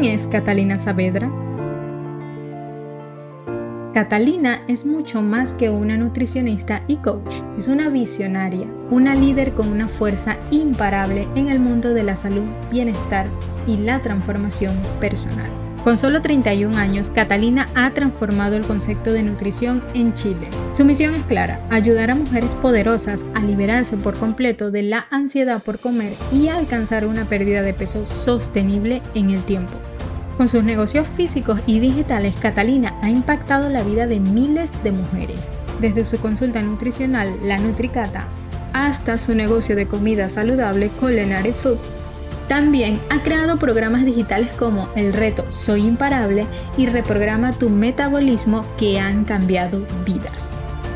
¿Quién es Catalina Saavedra? Catalina es mucho más que una nutricionista y coach. Es una visionaria, una líder con una fuerza imparable en el mundo de la salud, bienestar y la transformación personal. Con solo 31 años, Catalina ha transformado el concepto de nutrición en Chile. Su misión es clara, ayudar a mujeres poderosas a liberarse por completo de la ansiedad por comer y alcanzar una pérdida de peso sostenible en el tiempo. Con sus negocios físicos y digitales, Catalina ha impactado la vida de miles de mujeres. Desde su consulta nutricional, la Nutricata, hasta su negocio de comida saludable, Culinary Food, también ha creado programas digitales como El Reto Soy Imparable y Reprograma tu Metabolismo que han cambiado vidas.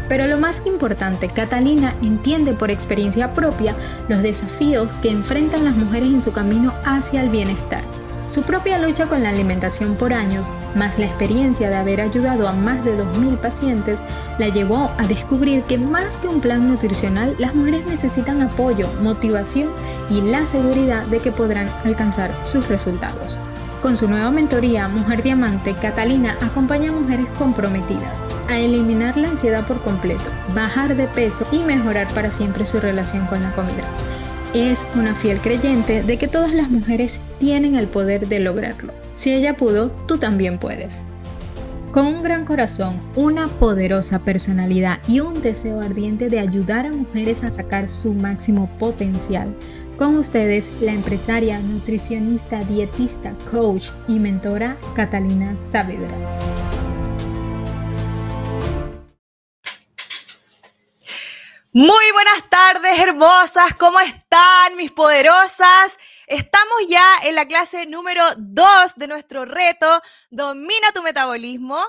Pero lo más importante, Catalina entiende por experiencia propia los desafíos que enfrentan las mujeres en su camino hacia el bienestar su propia lucha con la alimentación por años, más la experiencia de haber ayudado a más de 2.000 pacientes, la llevó a descubrir que más que un plan nutricional, las mujeres necesitan apoyo, motivación y la seguridad de que podrán alcanzar sus resultados. Con su nueva mentoría Mujer Diamante, Catalina acompaña a mujeres comprometidas a eliminar la ansiedad por completo, bajar de peso y mejorar para siempre su relación con la comida es una fiel creyente de que todas las mujeres tienen el poder de lograrlo. Si ella pudo, tú también puedes. Con un gran corazón, una poderosa personalidad y un deseo ardiente de ayudar a mujeres a sacar su máximo potencial, con ustedes, la empresaria, nutricionista, dietista, coach y mentora Catalina Saavedra. Muy buenas tardes, hermosas. ¿Cómo están, mis poderosas? Estamos ya en la clase número 2 de nuestro reto, Domina tu metabolismo.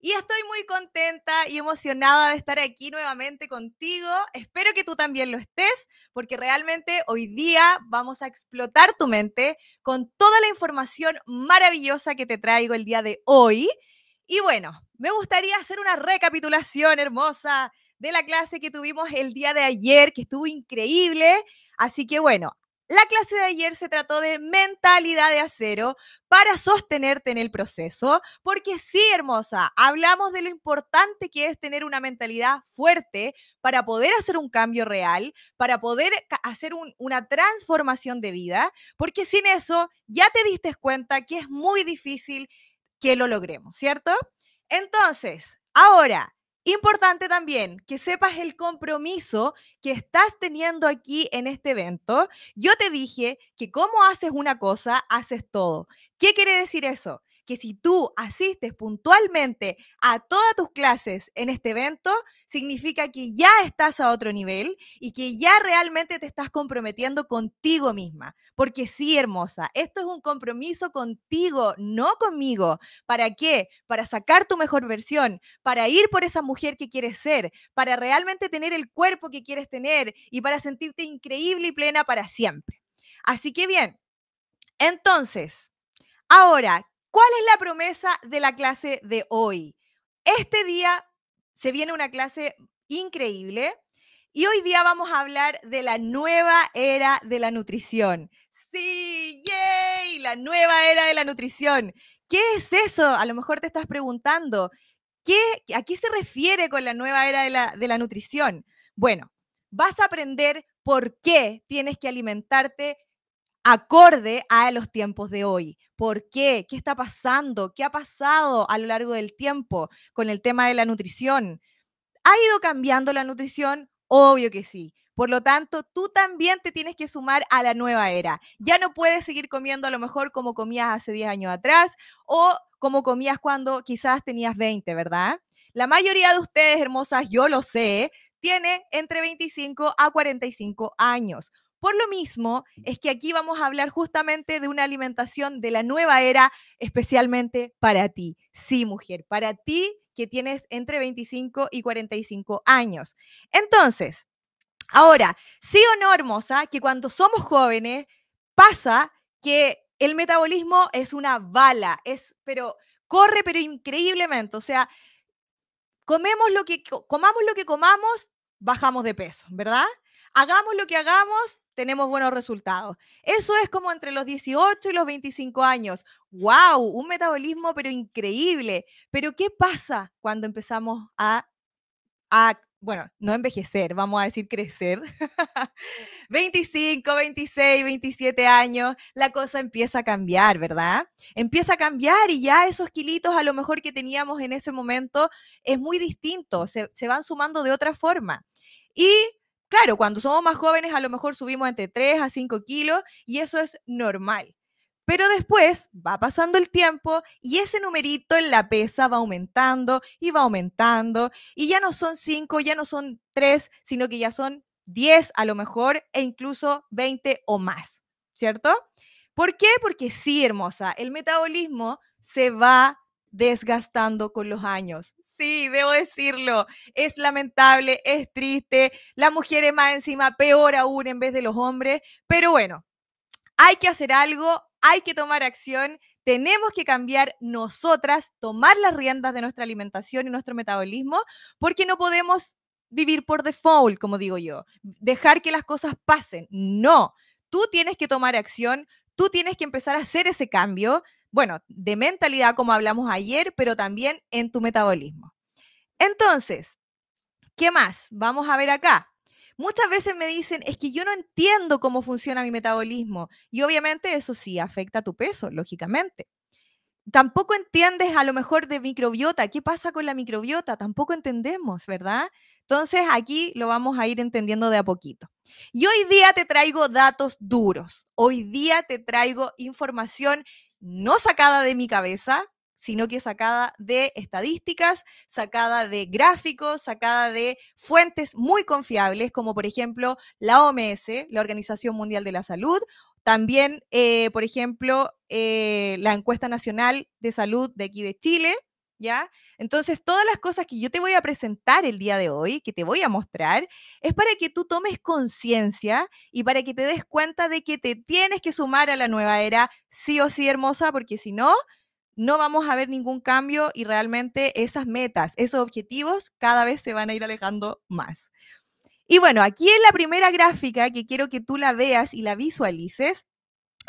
Y estoy muy contenta y emocionada de estar aquí nuevamente contigo. Espero que tú también lo estés, porque realmente hoy día vamos a explotar tu mente con toda la información maravillosa que te traigo el día de hoy. Y bueno, me gustaría hacer una recapitulación hermosa de la clase que tuvimos el día de ayer, que estuvo increíble. Así que bueno, la clase de ayer se trató de mentalidad de acero para sostenerte en el proceso, porque sí, hermosa, hablamos de lo importante que es tener una mentalidad fuerte para poder hacer un cambio real, para poder hacer una transformación de vida, porque sin eso ya te diste cuenta que es muy difícil que lo logremos, ¿cierto? Entonces, ahora, Importante también que sepas el compromiso que estás teniendo aquí en este evento. Yo te dije que como haces una cosa, haces todo. ¿Qué quiere decir eso? que si tú asistes puntualmente a todas tus clases en este evento, significa que ya estás a otro nivel y que ya realmente te estás comprometiendo contigo misma. Porque sí, hermosa, esto es un compromiso contigo, no conmigo. ¿Para qué? Para sacar tu mejor versión, para ir por esa mujer que quieres ser, para realmente tener el cuerpo que quieres tener y para sentirte increíble y plena para siempre. Así que bien, entonces, ahora, ¿Cuál es la promesa de la clase de hoy? Este día se viene una clase increíble y hoy día vamos a hablar de la nueva era de la nutrición. Sí, yay, la nueva era de la nutrición. ¿Qué es eso? A lo mejor te estás preguntando, ¿qué, ¿a qué se refiere con la nueva era de la, de la nutrición? Bueno, vas a aprender por qué tienes que alimentarte acorde a los tiempos de hoy, ¿Por qué? ¿Qué está pasando? ¿Qué ha pasado a lo largo del tiempo con el tema de la nutrición? ¿Ha ido cambiando la nutrición? Obvio que sí. Por lo tanto, tú también te tienes que sumar a la nueva era. Ya no puedes seguir comiendo a lo mejor como comías hace 10 años atrás o como comías cuando quizás tenías 20, ¿verdad? La mayoría de ustedes, hermosas, yo lo sé, tiene entre 25 a 45 años. Por lo mismo, es que aquí vamos a hablar justamente de una alimentación de la nueva era, especialmente para ti. Sí, mujer, para ti que tienes entre 25 y 45 años. Entonces, ahora, sí o no, hermosa, que cuando somos jóvenes pasa que el metabolismo es una bala, es, pero corre, pero increíblemente. O sea, comemos lo que, comamos lo que comamos, bajamos de peso, ¿verdad? Hagamos lo que hagamos, tenemos buenos resultados. Eso es como entre los 18 y los 25 años. ¡Wow! Un metabolismo pero increíble. Pero ¿qué pasa cuando empezamos a, bueno, no envejecer, vamos a decir crecer? 25, 26, 27 años, la cosa empieza a cambiar, ¿verdad? Empieza a cambiar y ya esos kilitos a lo mejor que teníamos en ese momento es muy distinto, se, se van sumando de otra forma. Y Claro, cuando somos más jóvenes a lo mejor subimos entre 3 a 5 kilos y eso es normal. Pero después va pasando el tiempo y ese numerito en la pesa va aumentando y va aumentando y ya no son 5, ya no son 3, sino que ya son 10 a lo mejor e incluso 20 o más, ¿cierto? ¿Por qué? Porque sí, hermosa, el metabolismo se va desgastando con los años. Sí, debo decirlo. Es lamentable, es triste. la mujer es más encima, peor aún en vez de los hombres. Pero bueno, hay que hacer algo, hay que tomar acción. Tenemos que cambiar nosotras, tomar las riendas de nuestra alimentación y nuestro metabolismo, porque no podemos vivir por default, como digo yo, dejar que las cosas pasen. No, tú tienes que tomar acción, tú tienes que empezar a hacer ese cambio bueno, de mentalidad como hablamos ayer, pero también en tu metabolismo. Entonces, ¿qué más? Vamos a ver acá. Muchas veces me dicen, es que yo no entiendo cómo funciona mi metabolismo. Y obviamente eso sí afecta a tu peso, lógicamente. Tampoco entiendes a lo mejor de microbiota. ¿Qué pasa con la microbiota? Tampoco entendemos, ¿verdad? Entonces aquí lo vamos a ir entendiendo de a poquito. Y hoy día te traigo datos duros. Hoy día te traigo información no sacada de mi cabeza, sino que sacada de estadísticas, sacada de gráficos, sacada de fuentes muy confiables, como por ejemplo la OMS, la Organización Mundial de la Salud, también, eh, por ejemplo, eh, la encuesta nacional de salud de aquí de Chile, entonces, todas las cosas que yo te voy a presentar el día de hoy, que te voy a mostrar, es para que tú tomes conciencia y para que te des cuenta de que te tienes que sumar a la nueva era, sí o sí, hermosa, porque si no, no vamos a ver ningún cambio y realmente esas metas, esos objetivos cada vez se van a ir alejando más. Y bueno, aquí en la primera gráfica que quiero que tú la veas y la visualices,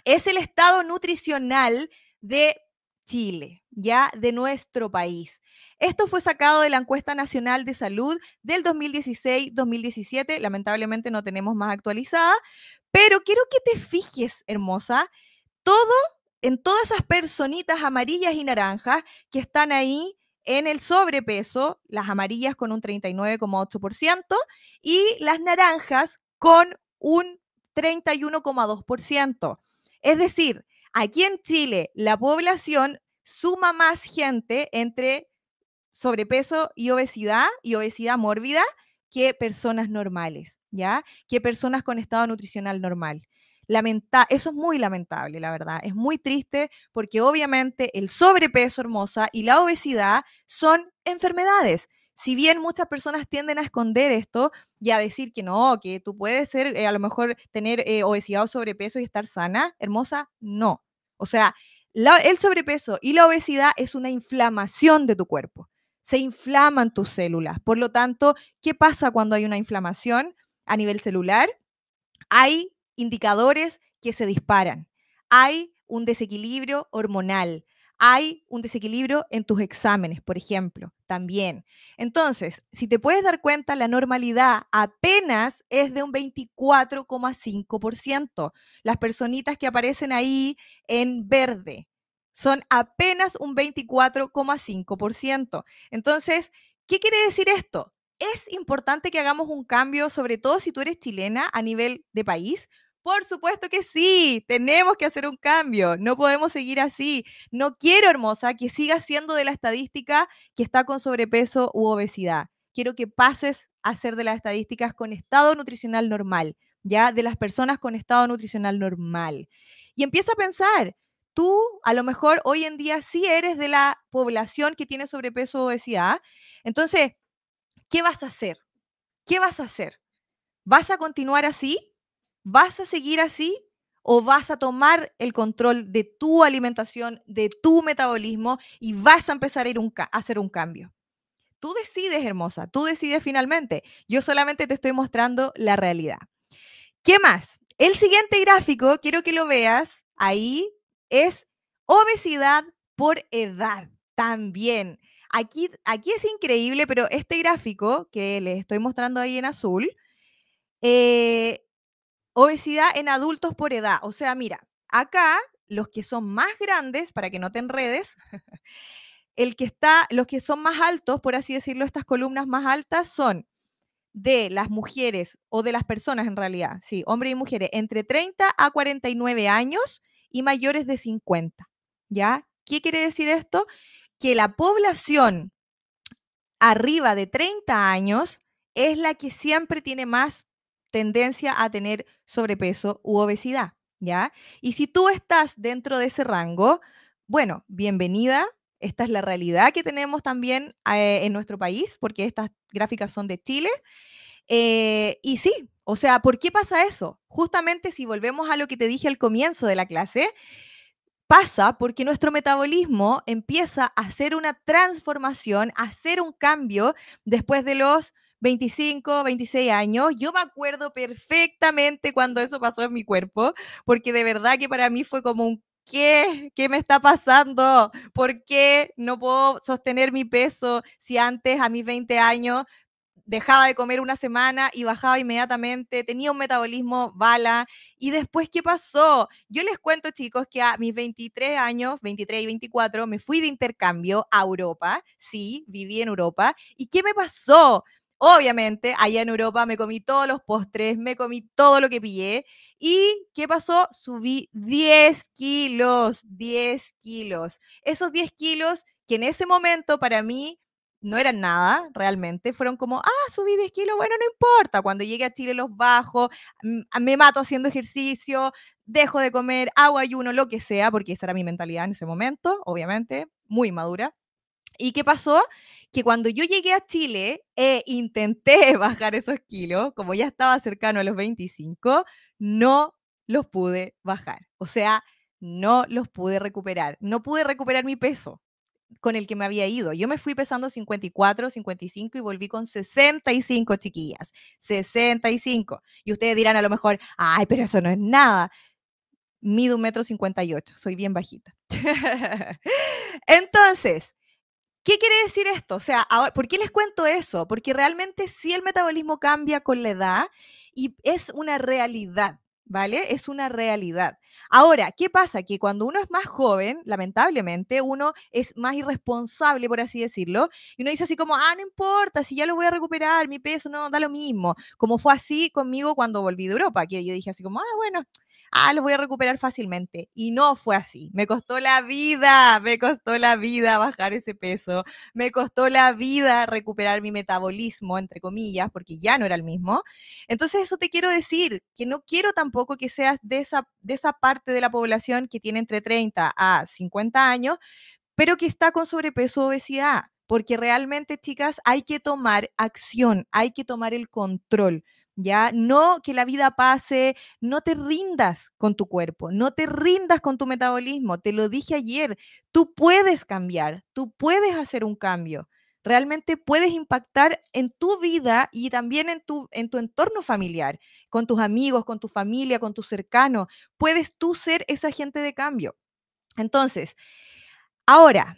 es el estado nutricional de Chile, ya de nuestro país. Esto fue sacado de la encuesta nacional de salud del 2016-2017, lamentablemente no tenemos más actualizada, pero quiero que te fijes, hermosa, todo en todas esas personitas amarillas y naranjas que están ahí en el sobrepeso, las amarillas con un 39,8% y las naranjas con un 31,2%. Es decir, Aquí en Chile, la población suma más gente entre sobrepeso y obesidad y obesidad mórbida que personas normales, ¿ya? Que personas con estado nutricional normal. Lamenta eso es muy lamentable, la verdad. Es muy triste porque obviamente el sobrepeso hermosa y la obesidad son enfermedades. Si bien muchas personas tienden a esconder esto y a decir que no, que tú puedes ser, eh, a lo mejor tener eh, obesidad o sobrepeso y estar sana, hermosa, no. O sea, el sobrepeso y la obesidad es una inflamación de tu cuerpo. Se inflaman tus células. Por lo tanto, ¿qué pasa cuando hay una inflamación a nivel celular? Hay indicadores que se disparan. Hay un desequilibrio hormonal. Hay un desequilibrio en tus exámenes, por ejemplo también. Entonces, si te puedes dar cuenta, la normalidad apenas es de un 24,5%. Las personitas que aparecen ahí en verde son apenas un 24,5%. Entonces, ¿qué quiere decir esto? Es importante que hagamos un cambio, sobre todo si tú eres chilena a nivel de país, por supuesto que sí, tenemos que hacer un cambio, no podemos seguir así. No quiero, hermosa, que sigas siendo de la estadística que está con sobrepeso u obesidad. Quiero que pases a ser de las estadísticas con estado nutricional normal, ya de las personas con estado nutricional normal. Y empieza a pensar, tú a lo mejor hoy en día sí eres de la población que tiene sobrepeso u obesidad, entonces, ¿qué vas a hacer? ¿Qué vas a hacer? ¿Vas a continuar así? ¿Vas a seguir así o vas a tomar el control de tu alimentación, de tu metabolismo y vas a empezar a, hacer un cambio? Tú decides, hermosa, tú decides finalmente. Yo solamente te estoy mostrando la realidad. ¿Qué más? El siguiente gráfico, quiero que lo veas ahí, es obesidad por edad también. Aquí, aquí es increíble, pero este gráfico que le estoy mostrando ahí en azul, eh, Obesidad en adultos por edad. O sea, mira, acá los que son más grandes, para que no te enredes, el que está, los que son más altos, por así decirlo, estas columnas más altas son de las mujeres o de las personas en realidad, sí, hombres y mujeres, entre 30 a 49 años y mayores de 50. ¿Ya? ¿Qué quiere decir esto? Que la población arriba de 30 años es la que siempre tiene más tendencia a tener sobrepeso u obesidad, ¿ya? Y si tú estás dentro de ese rango, bueno, bienvenida. Esta es la realidad que tenemos también eh, en nuestro país, porque estas gráficas son de Chile. Eh, y sí, o sea, ¿por qué pasa eso? Justamente si volvemos a lo que te dije al comienzo de la clase, pasa porque nuestro metabolismo empieza a hacer una transformación, a hacer un cambio después de los 25, 26 años. Yo me acuerdo perfectamente cuando eso pasó en mi cuerpo, porque de verdad que para mí fue como un ¿Qué? ¿Qué me está pasando? ¿Por qué no puedo sostener mi peso si antes, a mis 20 años, dejaba de comer una semana y bajaba inmediatamente, tenía un metabolismo bala? ¿Y después qué pasó? Yo les cuento, chicos, que a mis 23 años, 23 y 24, me fui de intercambio a Europa, sí, viví en Europa. ¿Y qué me pasó? Obviamente, allá en Europa me comí todos los postres, me comí todo lo que pillé. ¿Y qué pasó? Subí 10 kilos, 10 kilos. Esos 10 kilos que en ese momento para mí no eran nada realmente, fueron como, ah, subí 10 kilos, bueno, no importa, cuando llegue a Chile los bajo, mm, me mato haciendo ejercicio, dejo de comer, hago ayuno, lo que sea, porque esa era mi mentalidad en ese momento, obviamente, muy madura. ¿Y qué pasó? que cuando yo llegué a Chile e intenté bajar esos kilos, como ya estaba cercano a los 25, no los pude bajar. O sea, no los pude recuperar. No pude recuperar mi peso con el que me había ido. Yo me fui pesando 54, 55 y volví con 65 chiquillas. 65. Y ustedes dirán a lo mejor, ay, pero eso no es nada. Mido un metro 58, soy bien bajita. Entonces, ¿Qué quiere decir esto? O sea, ¿por qué les cuento eso? Porque realmente sí el metabolismo cambia con la edad y es una realidad, ¿vale? Es una realidad. Ahora, ¿qué pasa? Que cuando uno es más joven, lamentablemente, uno es más irresponsable, por así decirlo, y uno dice así como, ah, no importa, si ya lo voy a recuperar, mi peso, no, da lo mismo. Como fue así conmigo cuando volví de Europa, que yo dije así como, ah, bueno, ah, lo voy a recuperar fácilmente. Y no fue así. Me costó la vida, me costó la vida bajar ese peso, me costó la vida recuperar mi metabolismo, entre comillas, porque ya no era el mismo. Entonces, eso te quiero decir, que no quiero tampoco que seas de esa, de esa parte de la población que tiene entre 30 a 50 años, pero que está con sobrepeso o obesidad, porque realmente, chicas, hay que tomar acción, hay que tomar el control. ¿ya? No que la vida pase, no te rindas con tu cuerpo, no te rindas con tu metabolismo, te lo dije ayer, tú puedes cambiar, tú puedes hacer un cambio. Realmente puedes impactar en tu vida y también en tu, en tu entorno familiar con tus amigos, con tu familia, con tu cercano, Puedes tú ser esa gente de cambio. Entonces, ahora,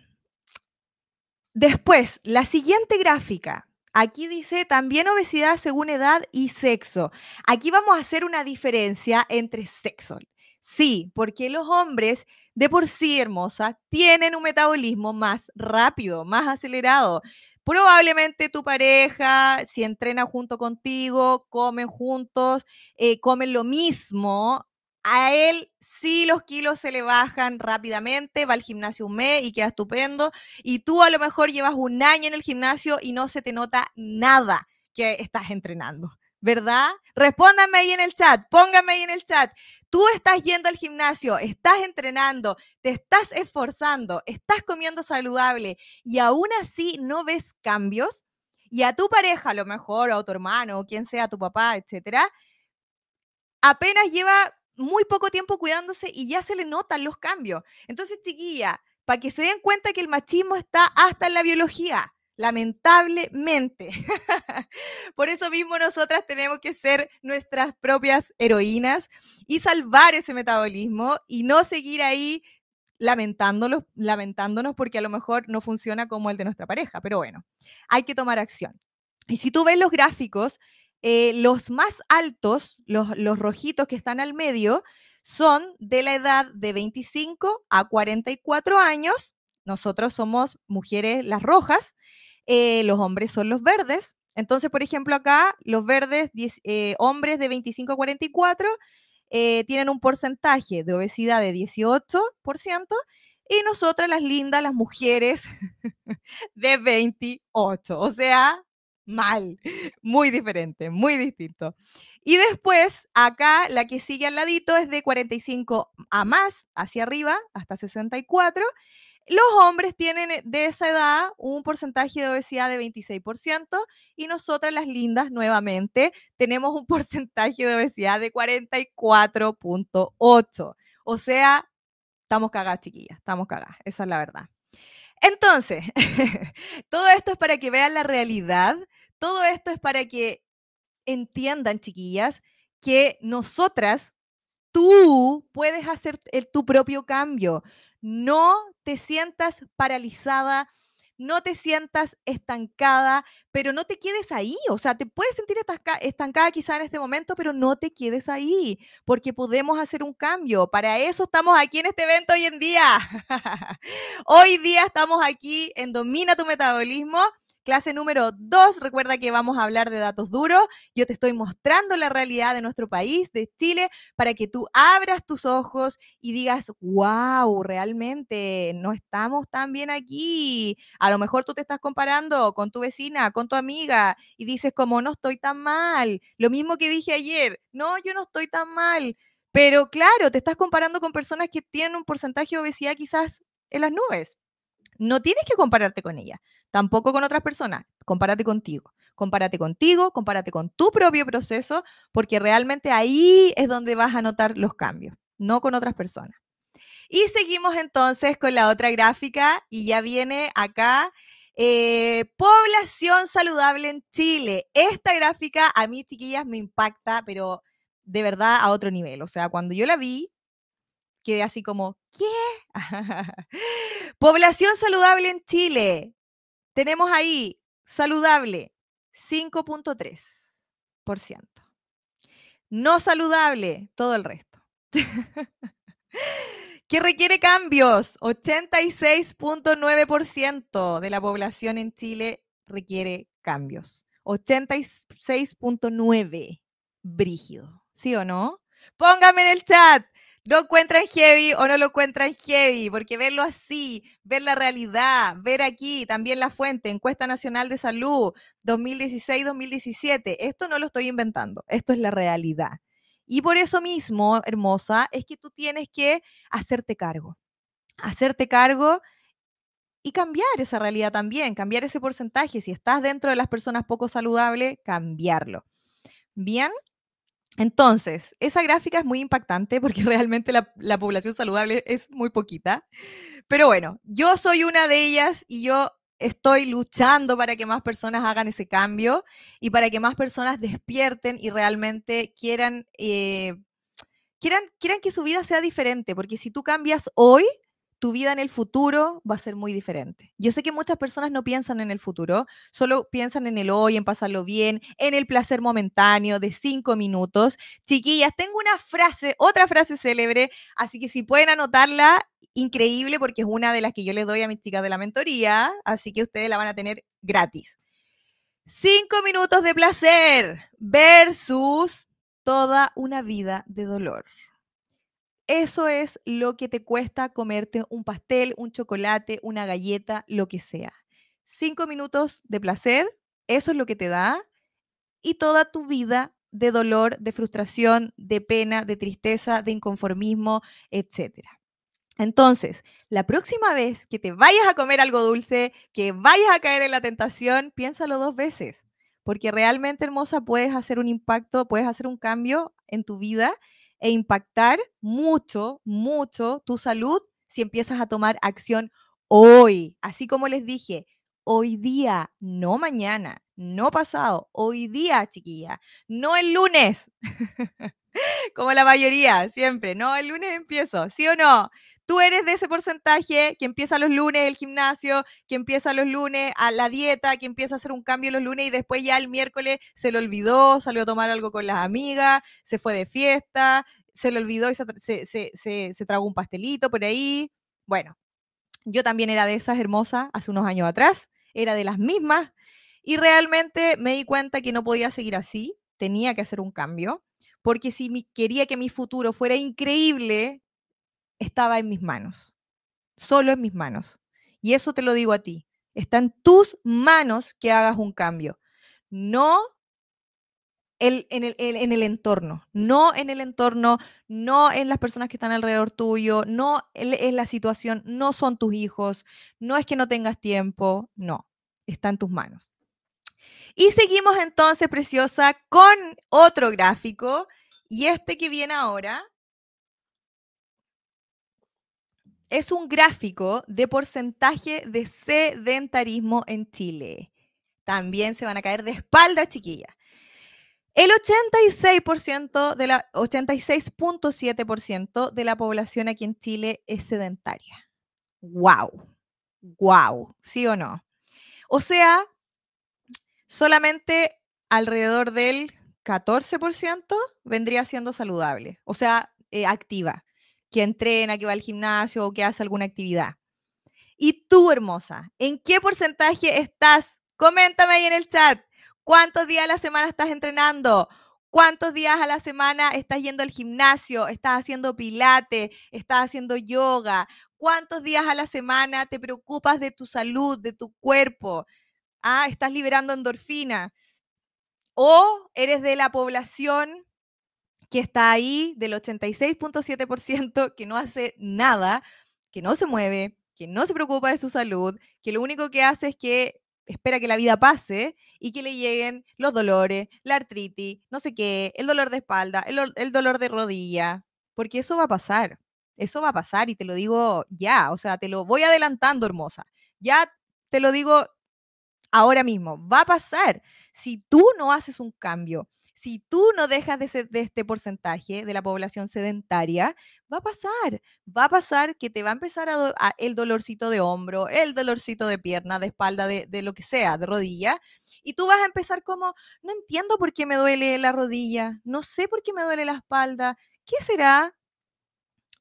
después, la siguiente gráfica. Aquí dice también obesidad según edad y sexo. Aquí vamos a hacer una diferencia entre sexo. Sí, porque los hombres de por sí hermosa tienen un metabolismo más rápido, más acelerado. Probablemente tu pareja, si entrena junto contigo, comen juntos, eh, comen lo mismo, a él sí los kilos se le bajan rápidamente, va al gimnasio un mes y queda estupendo, y tú a lo mejor llevas un año en el gimnasio y no se te nota nada que estás entrenando. ¿verdad? Respóndame ahí en el chat, póngame ahí en el chat. Tú estás yendo al gimnasio, estás entrenando, te estás esforzando, estás comiendo saludable y aún así no ves cambios. Y a tu pareja, a lo mejor, a tu hermano, o quien sea, tu papá, etcétera, apenas lleva muy poco tiempo cuidándose y ya se le notan los cambios. Entonces, chiquilla, para que se den cuenta que el machismo está hasta en la biología lamentablemente. Por eso mismo nosotras tenemos que ser nuestras propias heroínas y salvar ese metabolismo y no seguir ahí lamentándonos, lamentándonos porque a lo mejor no funciona como el de nuestra pareja, pero bueno, hay que tomar acción. Y si tú ves los gráficos, eh, los más altos, los, los rojitos que están al medio, son de la edad de 25 a 44 años. Nosotros somos mujeres las rojas eh, los hombres son los verdes. Entonces, por ejemplo, acá los verdes, eh, hombres de 25 a 44, eh, tienen un porcentaje de obesidad de 18% y nosotras las lindas, las mujeres, de 28. O sea, mal, muy diferente, muy distinto. Y después, acá la que sigue al ladito es de 45 a más, hacia arriba, hasta 64, los hombres tienen eh, de esa edad un porcentaje de obesidad de 26% y nosotras las lindas nuevamente tenemos un porcentaje de obesidad de 44.8. O sea, estamos cagadas, chiquillas, estamos cagadas, esa es la verdad. Entonces, todo esto es para que vean la realidad, todo esto es para que entiendan, chiquillas, que nosotras, tú puedes hacer tu propio cambio. No te sientas paralizada, no te sientas estancada, pero no te quedes ahí. O sea, te puedes sentir estancada quizá en este momento, pero no te quedes ahí, porque podemos hacer un cambio. Para eso estamos aquí en este evento hoy en día. hoy día estamos aquí en Domina tu Metabolismo Clase número dos. recuerda que vamos a hablar de datos duros. Yo te estoy mostrando la realidad de nuestro país, de Chile, para que tú abras tus ojos y digas, wow, realmente no estamos tan bien aquí. A lo mejor tú te estás comparando con tu vecina, con tu amiga, y dices, como no estoy tan mal. Lo mismo que dije ayer, no, yo no estoy tan mal. Pero claro, te estás comparando con personas que tienen un porcentaje de obesidad quizás en las nubes. No tienes que compararte con ella tampoco con otras personas, compárate contigo. Compárate contigo, compárate con tu propio proceso, porque realmente ahí es donde vas a notar los cambios, no con otras personas. Y seguimos entonces con la otra gráfica y ya viene acá eh, población saludable en Chile. Esta gráfica a mí, chiquillas, me impacta, pero de verdad a otro nivel. O sea, cuando yo la vi, quedé así como, ¿qué? población saludable en Chile. Tenemos ahí saludable 5.3%. No saludable todo el resto. ¿Qué requiere cambios? 86.9% de la población en Chile requiere cambios. 86.9, brígido. ¿Sí o no? Póngame en el chat, no encuentran heavy o no lo encuentran heavy, porque verlo así, ver la realidad, ver aquí también la fuente, encuesta nacional de salud 2016-2017, esto no lo estoy inventando, esto es la realidad. Y por eso mismo, hermosa, es que tú tienes que hacerte cargo, hacerte cargo y cambiar esa realidad también, cambiar ese porcentaje. Si estás dentro de las personas poco saludables, cambiarlo. Bien, entonces, esa gráfica es muy impactante porque realmente la, población saludable es muy poquita. Pero bueno, yo soy una de ellas y yo estoy luchando para que más personas hagan ese cambio y para que más personas despierten y realmente quieran, eh, quieran, quieran que su vida sea diferente. Porque si tú cambias hoy, tu vida en el futuro va a ser muy diferente. Yo sé que muchas personas no piensan en el futuro, solo piensan en el hoy, en pasarlo bien, en el placer momentáneo de cinco minutos. Chiquillas, tengo una frase, otra frase célebre, así que si pueden anotarla, increíble porque es una de las que yo les doy a mis chicas de la mentoría, así que ustedes la van a tener gratis. Cinco minutos de placer versus toda una vida de dolor. Eso es lo que te cuesta comerte un pastel, un chocolate, una galleta, lo que sea. Cinco minutos de placer, eso es lo que te da. Y toda tu vida de dolor, de frustración, de pena, de tristeza, de inconformismo, etc. Entonces, la próxima vez que te vayas a comer algo dulce, que vayas a caer en la tentación, piénsalo dos veces, porque realmente hermosa puedes hacer un impacto, puedes hacer un cambio en tu vida e impactar mucho, mucho tu salud si empiezas a tomar acción hoy. Así como les dije, hoy día, no mañana, no pasado, hoy día, chiquilla, no el lunes. como la mayoría, siempre, no, el lunes empiezo, ¿sí o no? Tú eres de ese porcentaje que empieza los lunes el gimnasio, que empieza los lunes a la dieta, que empieza a hacer un cambio los lunes y después ya el miércoles se lo olvidó, salió a tomar algo con las amigas, se fue de fiesta, se lo olvidó y se, se tragó un pastelito por ahí. Bueno, yo también era de esas hermosas hace unos años atrás, era de las mismas y realmente me di cuenta que no podía seguir así, tenía que hacer un cambio, porque si quería que mi futuro fuera increíble, estaba en mis manos, solo en mis manos. Y eso te lo digo a ti, está en tus manos que hagas un cambio, no en, el, entorno, no en el entorno, no en las personas que están alrededor tuyo, no en, la situación, no son tus hijos, no es que no tengas tiempo, no, está en tus manos. Y seguimos entonces, preciosa, con otro gráfico. Y este que viene ahora es un gráfico de porcentaje de sedentarismo en Chile. También se van a caer de espaldas, chiquillas. El 86% de la 86.7% de la población aquí en Chile es sedentaria. Wow. Wow, ¿sí o no? O sea, solamente alrededor del 14% vendría siendo saludable, o sea, eh, activa que entrena, que va al gimnasio o que hace alguna actividad. Y tú, hermosa, ¿en qué porcentaje estás? Coméntame ahí en el chat. ¿Cuántos días a la semana estás entrenando? ¿Cuántos días a la semana estás yendo al gimnasio? ¿Estás haciendo pilates? ¿Estás haciendo yoga? ¿Cuántos días a la semana te preocupas de tu salud, de tu cuerpo? ¿Ah, ¿Estás liberando endorfina? ¿O eres de la población que está ahí del 86.7% que no hace nada, que no se mueve, que no se preocupa de su salud, que lo único que hace es que espera que la vida pase y que le lleguen los dolores, la artritis, no sé qué, el dolor de espalda, el, dolor de rodilla, porque eso va a pasar, eso va a pasar y te lo digo ya, o sea, te lo voy adelantando, hermosa, ya te lo digo ahora mismo, va a pasar si tú no haces un cambio, si tú no dejas de ser de este porcentaje de la población sedentaria, va a pasar, va a pasar que te va a empezar a, el dolorcito de hombro, el dolorcito de pierna, de espalda, de lo que sea, de rodilla. Y tú vas a empezar como, no entiendo por qué me duele la rodilla, no sé por qué me duele la espalda, ¿qué será?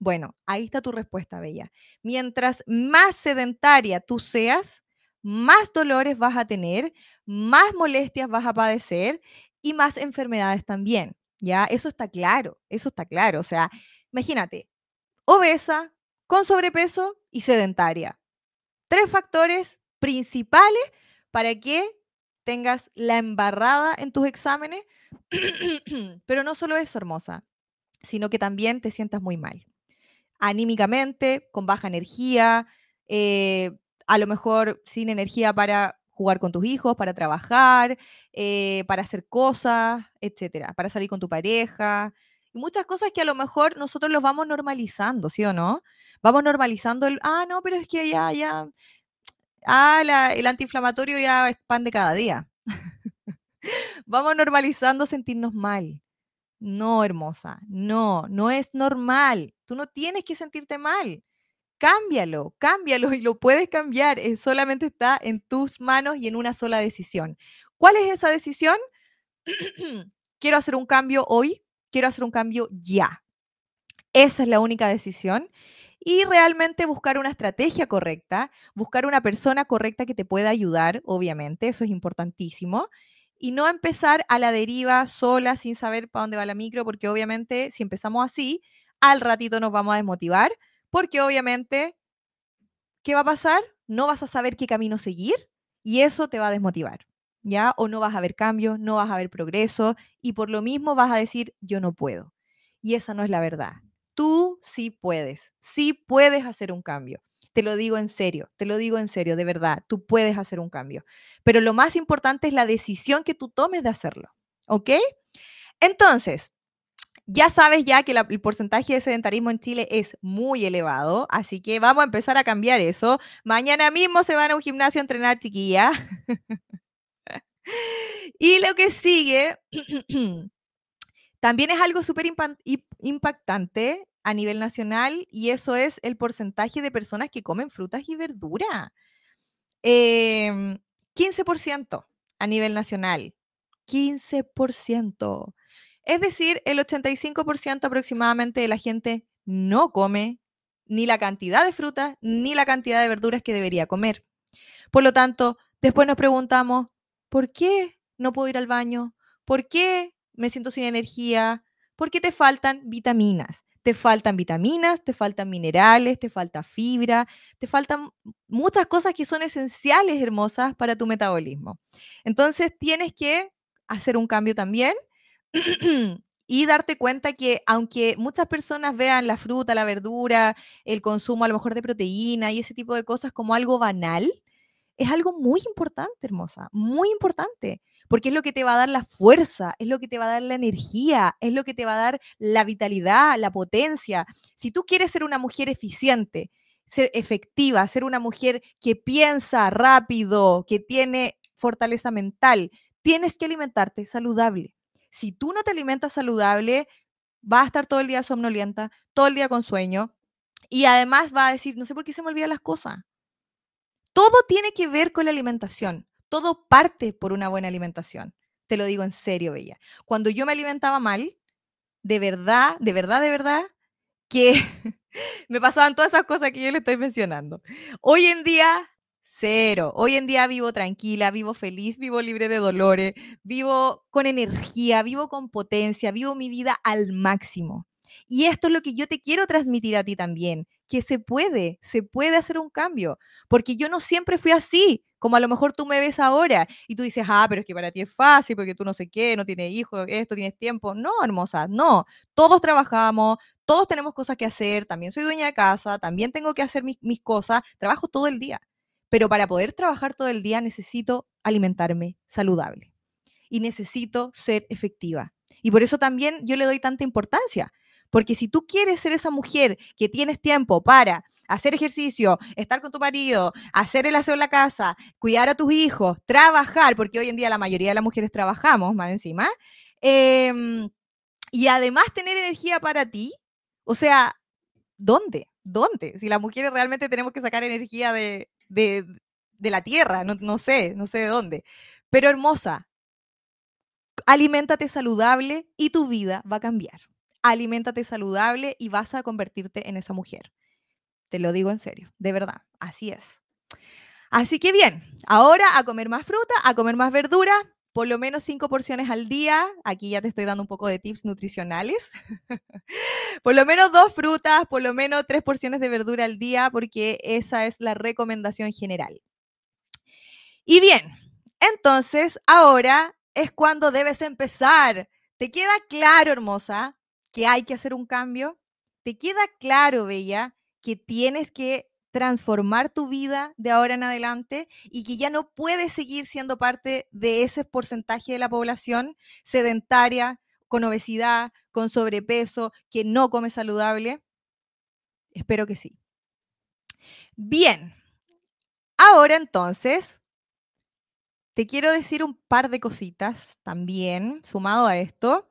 Bueno, ahí está tu respuesta, Bella. Mientras más sedentaria tú seas, más dolores vas a tener, más molestias vas a padecer y más enfermedades también, ¿ya? Eso está claro, eso está claro. O sea, imagínate, obesa, con sobrepeso y sedentaria. Tres factores principales para que tengas la embarrada en tus exámenes, pero no solo eso, hermosa, sino que también te sientas muy mal. Anímicamente, con baja energía, eh, a lo mejor sin energía para jugar con tus hijos, para trabajar, eh, para hacer cosas, etcétera, para salir con tu pareja. muchas cosas que a lo mejor nosotros los vamos normalizando, ¿sí o no? Vamos normalizando el, ah, no, pero es que ya, ya, ah, el antiinflamatorio ya expande cada día. vamos normalizando sentirnos mal. No, hermosa, no, no es normal. Tú no tienes que sentirte mal cámbialo, cámbialo y lo puedes cambiar. Eh, solamente está en tus manos y en una sola decisión. ¿Cuál es esa decisión? quiero hacer un cambio hoy, quiero hacer un cambio ya. Esa es la única decisión. Y realmente buscar una estrategia correcta, buscar una persona correcta que te pueda ayudar, obviamente, eso es importantísimo. Y no empezar a la deriva sola sin saber para dónde va la micro, porque obviamente si empezamos así, al ratito nos vamos a desmotivar porque obviamente, ¿qué va a pasar? No vas a saber qué camino seguir y eso te va a desmotivar, ¿ya? O no vas a ver cambios, no vas a ver progreso y por lo mismo vas a decir, yo no puedo. Y esa no es la verdad. Tú sí puedes, sí puedes hacer un cambio. Te lo digo en serio, te lo digo en serio, de verdad, tú puedes hacer un cambio. Pero lo más importante es la decisión que tú tomes de hacerlo, ¿ok? Entonces, ya sabes ya que el porcentaje de sedentarismo en Chile es muy elevado, así que vamos a empezar a cambiar eso. Mañana mismo se van a un gimnasio a entrenar, chiquilla. y lo que sigue también es algo súper impactante a nivel nacional y eso es el porcentaje de personas que comen frutas y verdura. 15% em, a nivel nacional. 15%. Es decir, el 85% aproximadamente de la gente no come ni la cantidad de frutas ni la cantidad de verduras que debería comer. Por lo tanto, después nos preguntamos, ¿por qué no puedo ir al baño? ¿Por qué me siento sin energía? ¿Por qué te faltan vitaminas? Te faltan vitaminas, te faltan minerales, te falta fibra, te faltan muchas cosas que son esenciales, hermosas, para tu metabolismo. Entonces, tienes que hacer un cambio también y darte cuenta que aunque muchas personas vean la fruta, la verdura, el consumo a lo mejor de proteína y ese tipo de cosas como algo banal, es algo muy importante, hermosa, muy importante, porque es lo que te va a dar la fuerza, es lo que te va a dar la energía, es lo que te va a dar la vitalidad, la potencia. Si tú quieres ser una mujer eficiente, ser efectiva, ser una mujer que piensa rápido, que tiene fortaleza mental, tienes que alimentarte saludable si tú no te alimentas saludable, va a estar todo el día somnolienta, todo el día con sueño y además va a decir, no sé por qué se me olvidan las cosas. Todo tiene que ver con la alimentación, todo parte por una buena alimentación. Te lo digo en serio, Bella. Cuando yo me alimentaba mal, de verdad, de verdad, de verdad, que me pasaban todas esas cosas que yo le estoy mencionando. Hoy en día Cero. Hoy en día vivo tranquila, vivo feliz, vivo libre de dolores, vivo con energía, vivo con potencia, vivo mi vida al máximo. Y esto es lo que yo te quiero transmitir a ti también, que se puede, se puede hacer un cambio, porque yo no siempre fui así, como a lo mejor tú me ves ahora y tú dices, ah, pero es que para ti es fácil, porque tú no sé qué, no tienes hijos, esto, tienes tiempo. No, hermosa, no. Todos trabajamos, todos tenemos cosas que hacer, también soy dueña de casa, también tengo que hacer mis, mis cosas, trabajo todo el día. Pero para poder trabajar todo el día necesito alimentarme saludable y necesito ser efectiva. Y por eso también yo le doy tanta importancia, porque si tú quieres ser esa mujer que tienes tiempo para hacer ejercicio, estar con tu marido, hacer el aseo en la casa, cuidar a tus hijos, trabajar, porque hoy en día la mayoría de las mujeres trabajamos más encima, em, y además tener energía para ti, o sea, ¿dónde? ¿Dónde? Si las mujeres realmente tenemos que sacar energía de, de, la tierra, no, no sé, no sé de dónde, pero hermosa. Aliméntate saludable y tu vida va a cambiar. Aliméntate saludable y vas a convertirte en esa mujer. Te lo digo en serio, de verdad, así es. Así que bien, ahora a comer más fruta, a comer más verdura, por lo menos cinco porciones al día. Aquí ya te estoy dando un poco de tips nutricionales. por lo menos dos frutas, por lo menos tres porciones de verdura al día, porque esa es la recomendación general. Y bien, entonces ahora es cuando debes empezar. ¿Te queda claro, hermosa, que hay que hacer un cambio? ¿Te queda claro, Bella, que tienes que transformar tu vida de ahora en adelante y que ya no puedes seguir siendo parte de ese porcentaje de la población sedentaria, con obesidad, con sobrepeso, que no come saludable? Espero que sí. Bien, ahora entonces, te quiero decir un par de cositas también, sumado a esto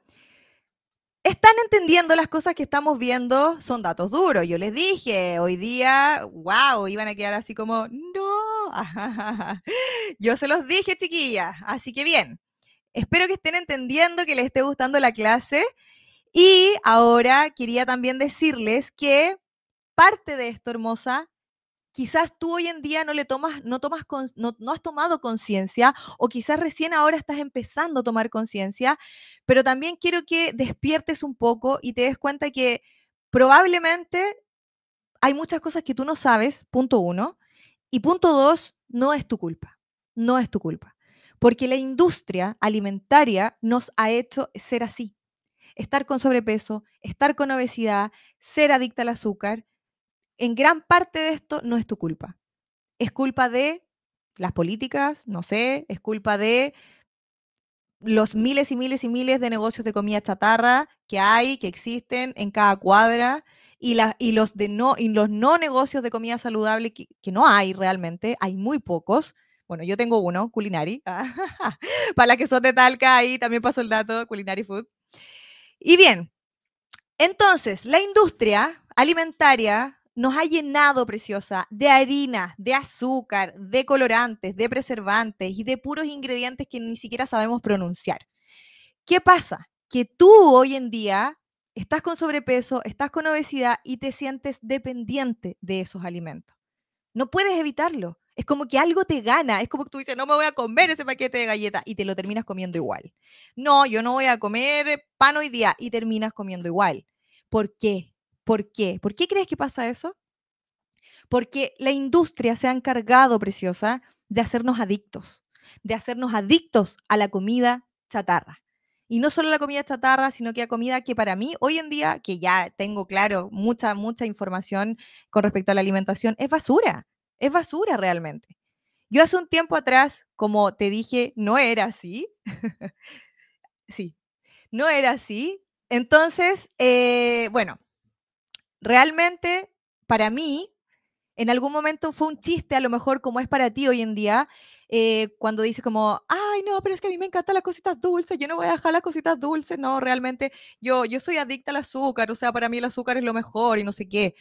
están entendiendo las cosas que estamos viendo, son datos duros. Yo les dije, hoy día, wow, iban a quedar así como, no, yo se los dije, chiquillas, así que bien. Espero que estén entendiendo, que les esté gustando la clase. Y ahora quería también decirles que parte de esto, hermosa, quizás tú hoy en día no le tomas, no tomas, no, has tomado conciencia o quizás recién ahora estás empezando a tomar conciencia, pero también quiero que despiertes un poco y te des cuenta que probablemente hay muchas cosas que tú no sabes, punto uno, y punto dos, no es tu culpa, no es tu culpa, porque la industria alimentaria nos ha hecho ser así, estar con sobrepeso, estar con obesidad, ser adicta al azúcar, en gran parte de esto no es tu culpa. Es culpa de las políticas, no sé, es culpa de los miles y miles y miles de negocios de comida chatarra que hay, que existen en cada cuadra, y, los, no, negocios de comida saludable que, no hay realmente, hay muy pocos. Bueno, yo tengo uno, Culinary, Para que son de Talca, ahí también pasó el dato, Culinary Food. Y bien, entonces, la industria alimentaria nos ha llenado, preciosa, de harina, de azúcar, de colorantes, de preservantes y de puros ingredientes que ni siquiera sabemos pronunciar. ¿Qué pasa? Que tú hoy en día estás con sobrepeso, estás con obesidad y te sientes dependiente de esos alimentos. No puedes evitarlo. Es como que algo te gana. Es como que tú dices, no me voy a comer ese paquete de galletas y te lo terminas comiendo igual. No, yo no voy a comer pan hoy día y terminas comiendo igual. ¿Por qué? ¿Por qué? ¿Por qué crees que pasa eso? Porque la industria se ha encargado, preciosa, de hacernos adictos, de hacernos adictos a la comida chatarra. Y no solo a la comida chatarra, sino que a comida que para mí hoy en día, que ya tengo claro mucha, mucha información con respecto a la alimentación, es basura, es basura realmente. Yo hace un tiempo atrás, como te dije, no era así. sí, no era así. Entonces, eh, bueno, realmente, para mí, en algún momento fue un chiste, a lo mejor como es para ti hoy en día, eh, cuando dices como, ay, no, pero es que a mí me encantan las cositas dulces, yo no voy a dejar las cositas dulces, no, realmente yo, yo soy adicta al azúcar, o sea, para mí el azúcar es lo mejor y no sé qué.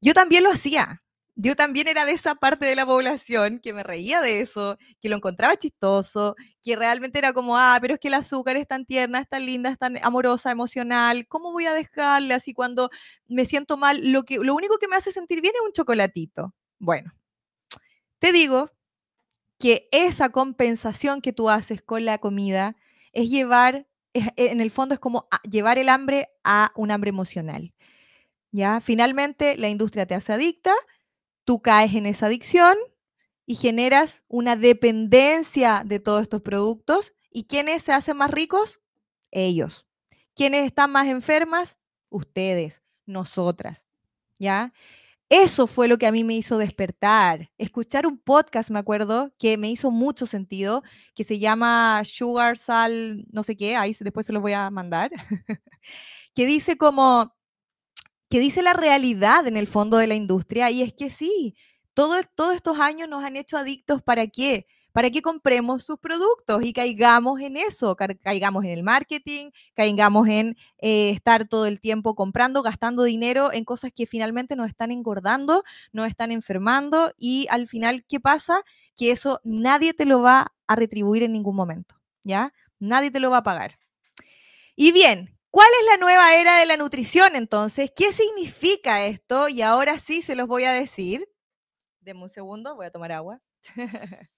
Yo también lo hacía, yo también era de esa parte de la población que me reía de eso, que lo encontraba chistoso, que realmente era como, ah, pero es que el azúcar es tan tierna, es tan linda, es tan amorosa, emocional, ¿cómo voy a dejarla así cuando me siento mal? Lo, que, lo único que me hace sentir bien es un chocolatito. Bueno, te digo que esa compensación que tú haces con la comida es llevar, en el fondo es como ah, llevar el hambre a un hambre emocional. ¿Ya? Finalmente, la industria te hace adicta, tú caes en esa adicción y generas una dependencia de todos estos productos. ¿Y quiénes se hacen más ricos? Ellos. ¿Quiénes están más enfermas? Ustedes, nosotras. ¿Ya? Eso fue lo que a mí me hizo despertar. Escuchar un podcast, me acuerdo, que me hizo mucho sentido, que se llama Sugar Sal, no sé qué, ahí después se los voy a mandar, que dice como que dice la realidad en el fondo de la industria y es que sí, todo, e-, todos estos años nos han hecho adictos para qué? Para que compremos sus productos y caigamos en eso, caigamos en el marketing, caigamos en eh, estar todo el tiempo comprando, gastando dinero en cosas que finalmente nos están engordando, nos están enfermando y al final, ¿qué pasa? Que eso nadie te lo va a retribuir en ningún momento, ¿ya? Nadie te lo va a pagar. Y bien, ¿Cuál es la nueva era de la nutrición entonces? ¿Qué significa esto? Y ahora sí se los voy a decir. Deme un segundo, voy a tomar agua.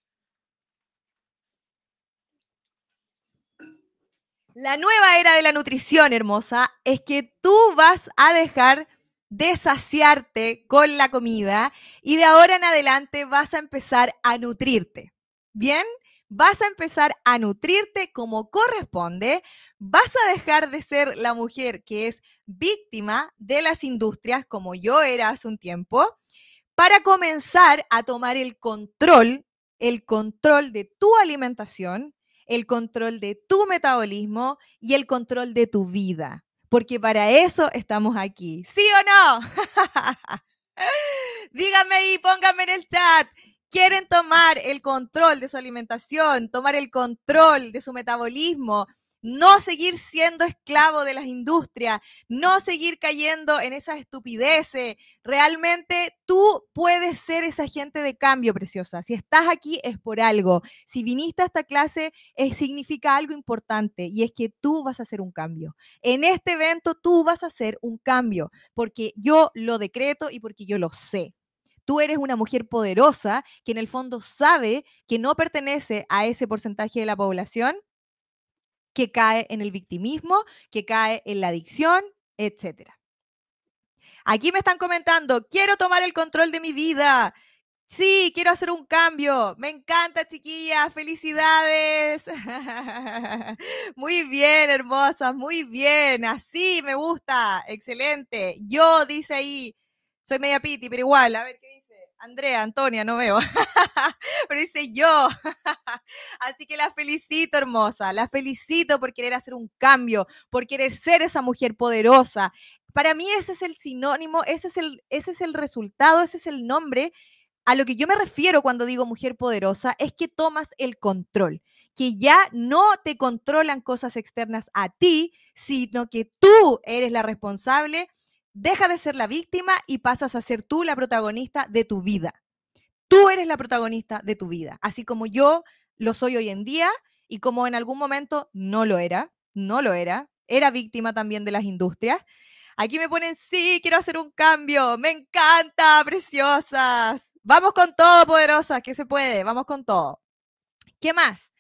La nueva era de la nutrición, hermosa, es que tú vas a dejar de saciarte con la comida y de ahora en adelante vas a empezar a nutrirte. ¿Bien? vas a empezar a nutrirte como corresponde, vas a dejar de ser la mujer que es víctima de las industrias como yo era hace un tiempo, para comenzar a tomar el control, el control de tu alimentación, el control de tu metabolismo y el control de tu vida, porque para eso estamos aquí, ¿sí o no? Díganme y pónganme en el chat quieren tomar el control de su alimentación, tomar el control de su metabolismo, no seguir siendo esclavo de las industrias, no seguir cayendo en esas estupideces. Realmente tú puedes ser esa gente de cambio, preciosa. Si estás aquí es por algo. Si viniste a esta clase es, eh, significa algo importante y es que tú vas a hacer un cambio. En este evento tú vas a hacer un cambio porque yo lo decreto y porque yo lo sé tú eres una mujer poderosa que en el fondo sabe que no pertenece a ese porcentaje de la población que cae en el victimismo, que cae en la adicción, etcétera. Aquí me están comentando, quiero tomar el control de mi vida. Sí, quiero hacer un cambio. Me encanta, chiquilla. Felicidades. muy bien, hermosas. Muy bien. Así me gusta. Excelente. Yo, dice ahí, soy media piti, pero igual. A ver qué Andrea, Antonia, no veo. Pero dice yo. Así que la felicito, hermosa. La felicito por querer hacer un cambio, por querer ser esa mujer poderosa. Para mí ese es el sinónimo, ese es el, ese es el resultado, ese es el nombre. A lo que yo me refiero cuando digo mujer poderosa es que tomas el control, que ya no te controlan cosas externas a ti, sino que tú eres la responsable deja de ser la víctima y pasas a ser tú la protagonista de tu vida. Tú eres la protagonista de tu vida, así como yo lo soy hoy en día y como en algún momento no lo era, no lo era, era víctima también de las industrias. Aquí me ponen, sí, quiero hacer un cambio, me encanta, preciosas. Vamos con todo, poderosas, que se puede, vamos con todo. ¿Qué más?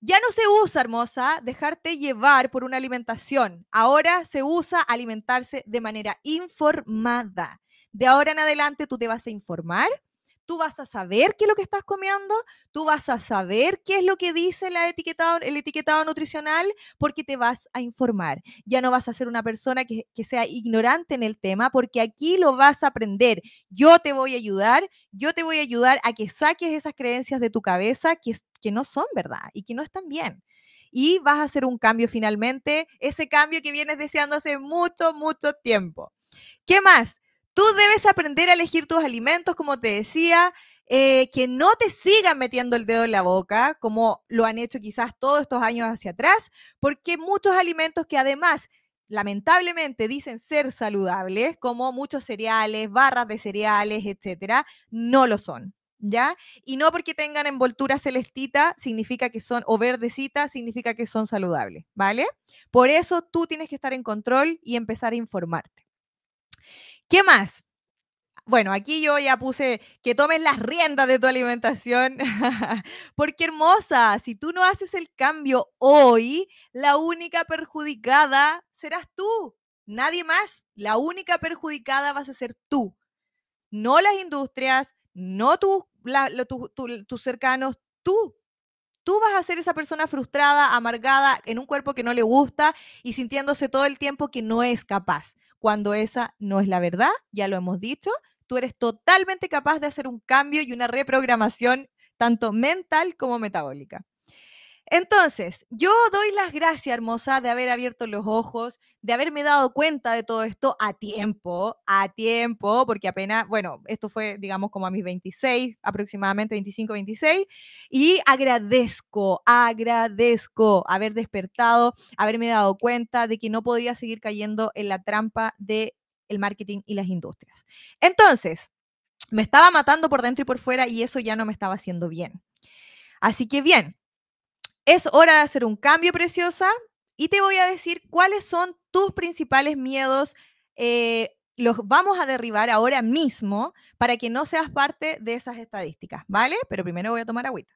Ya no se usa, hermosa, dejarte llevar por una alimentación. Ahora se usa alimentarse de manera informada. De ahora en adelante tú te vas a informar, tú vas a saber qué es lo que estás comiendo, tú vas a saber qué es lo que dice la el etiquetado nutricional, porque te vas a informar. Ya no vas a ser una persona que, sea ignorante en el tema, porque aquí lo vas a aprender. Yo te voy a ayudar, yo te voy a ayudar a que saques esas creencias de tu cabeza que, que no son verdad y que no están bien y vas a hacer un cambio finalmente, ese cambio que vienes deseando hace mucho, mucho tiempo. ¿Qué más? Tú debes aprender a elegir tus alimentos, como te decía, eh, que no te sigan metiendo el dedo en la boca, como lo han hecho quizás todos estos años hacia atrás, porque muchos alimentos que además lamentablemente dicen ser saludables, como muchos cereales, barras de cereales, etcétera, no lo son. ¿Ya? Y no porque tengan envoltura celestita significa que son, o verdecita significa que son saludables, ¿vale? Por eso tú tienes que estar en control y empezar a informarte. ¿Qué más? Bueno, aquí yo ya puse que tomes las riendas de tu alimentación, porque hermosa, si tú no haces el cambio hoy, la única perjudicada serás tú, nadie más, la única perjudicada vas a ser tú, no las industrias, no tus cercanos, tú. Tú vas a ser esa persona frustrada, amargada, en un cuerpo que no le gusta y sintiéndose todo el tiempo que no es capaz cuando esa no es la verdad, ya lo hemos dicho, tú eres totalmente capaz de hacer un cambio y una reprogramación tanto mental como metabólica. Entonces, yo doy las gracias, hermosa, de haber abierto los ojos, de haberme dado cuenta de todo esto a tiempo, a tiempo, porque apenas, bueno, esto fue, digamos, como a mis 26, aproximadamente 25, 26, y agradezco, agradezco haber despertado, haberme dado cuenta de que no podía seguir cayendo en la trampa del el marketing y las industrias. Entonces, me estaba matando por dentro y por fuera y eso ya no me estaba haciendo bien. Así que bien, es hora de hacer un cambio, preciosa, y te voy a decir cuáles son tus principales miedos. Eh, los vamos a derribar ahora mismo para que no seas parte de esas estadísticas, ¿vale? Pero primero voy a tomar agüita.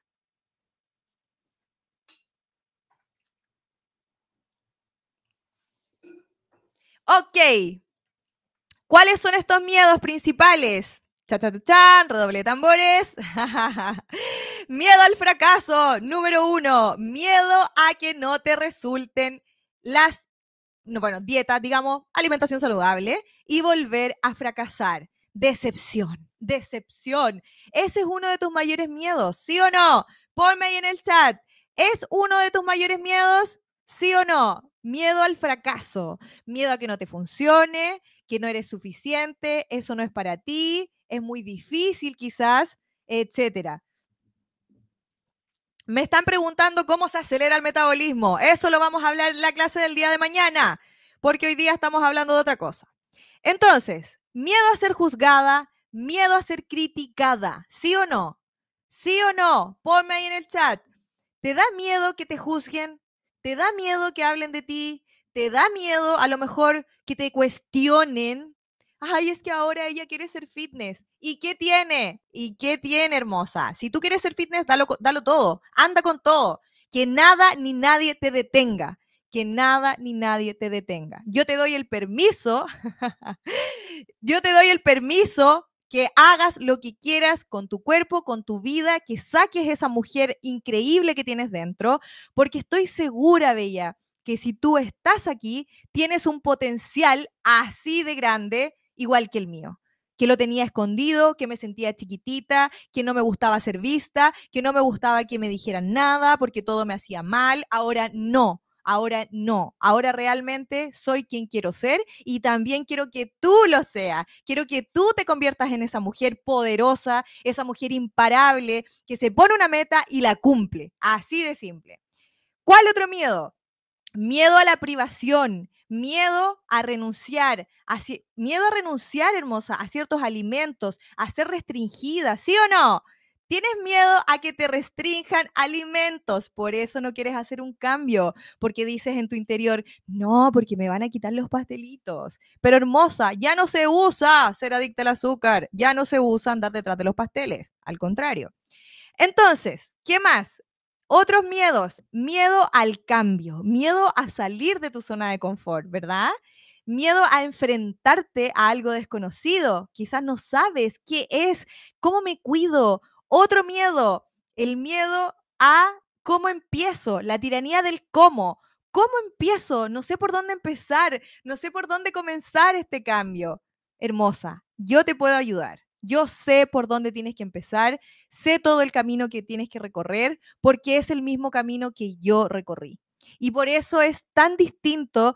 Ok. ¿Cuáles son estos miedos principales? Cha, cha, chan, redoble de tambores. miedo al fracaso, número uno. Miedo a que no te resulten las, bueno, dietas, digamos, alimentación saludable y volver a fracasar. Decepción, decepción. Ese es uno de tus mayores miedos, ¿sí o no? Ponme ahí en el chat. ¿Es uno de tus mayores miedos? ¿Sí o no? Miedo al fracaso, miedo a que no te funcione, que no eres suficiente, eso no es para ti, es muy difícil quizás, etcétera. Me están preguntando cómo se acelera el metabolismo. Eso lo vamos a hablar en la clase del día de mañana, porque hoy día estamos hablando de otra cosa. Entonces, miedo a ser juzgada, miedo a ser criticada, ¿sí o no? ¿Sí o no? Ponme ahí en el chat. ¿Te da miedo que te juzguen? ¿Te da miedo que hablen de ti? ¿Te da miedo a lo mejor que te cuestionen? ay, es que ahora ella quiere ser fitness. ¿Y qué tiene? ¿Y qué tiene, hermosa? Si tú quieres ser fitness, dalo, dalo todo, anda con todo. Que nada ni nadie te detenga que nada ni nadie te detenga. Yo te doy el permiso, yo te doy el permiso que hagas lo que quieras con tu cuerpo, con tu vida, que saques esa mujer increíble que tienes dentro, porque estoy segura, Bella, que si tú estás aquí, tienes un potencial así de grande igual que el mío que lo tenía escondido, que me sentía chiquitita, que no me gustaba ser vista, que no me gustaba que me dijeran nada porque todo me hacía mal. Ahora no, ahora no, ahora realmente soy quien quiero ser y también quiero que tú lo seas. Quiero que tú te conviertas en esa mujer poderosa, esa mujer imparable que se pone una meta y la cumple. Así de simple. ¿Cuál otro miedo? Miedo a la privación, miedo a renunciar, miedo a renunciar, hermosa, a ciertos alimentos, a ser restringida, ¿sí o no? Tienes miedo a que te restrinjan alimentos, por eso no quieres hacer un cambio, porque dices en tu interior, no, porque me van a quitar los pastelitos. Pero hermosa, ya no se usa ser adicta al azúcar, ya no se usa andar detrás de los pasteles, al contrario. Entonces, ¿qué más? Otros miedos, miedo al cambio, miedo a salir de tu zona de confort, ¿verdad? Miedo a enfrentarte a algo desconocido. Quizás no sabes qué es, cómo me cuido. Otro miedo, el miedo a cómo empiezo, la tiranía del cómo. ¿Cómo empiezo? No sé por dónde empezar, no sé por dónde comenzar este cambio. Hermosa, yo te puedo ayudar. Yo sé por dónde tienes que empezar, sé todo el camino que tienes que recorrer, porque es el mismo camino que yo recorrí. Y por eso es tan distinto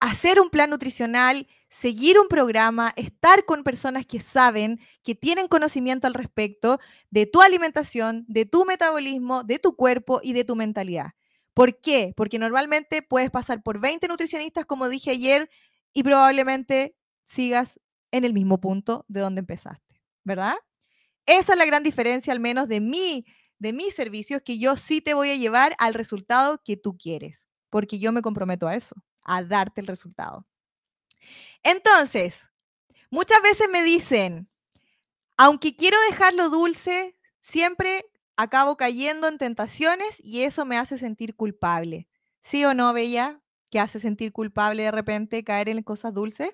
hacer un plan nutricional, seguir un programa, estar con personas que saben, que tienen conocimiento al respecto de tu alimentación, de tu metabolismo, de tu cuerpo y de tu mentalidad. ¿Por qué? Porque normalmente puedes pasar por 20 nutricionistas, como dije ayer, y probablemente sigas en el mismo punto de donde empezaste, ¿verdad? Esa es la gran diferencia, al menos de mí, de mis servicios, que yo sí te voy a llevar al resultado que tú quieres, porque yo me comprometo a eso, a darte el resultado. Entonces, muchas veces me dicen, aunque quiero dejarlo dulce, siempre acabo cayendo en tentaciones y eso me hace sentir culpable. ¿Sí o no, Bella? ¿Que hace sentir culpable de repente caer en cosas dulces?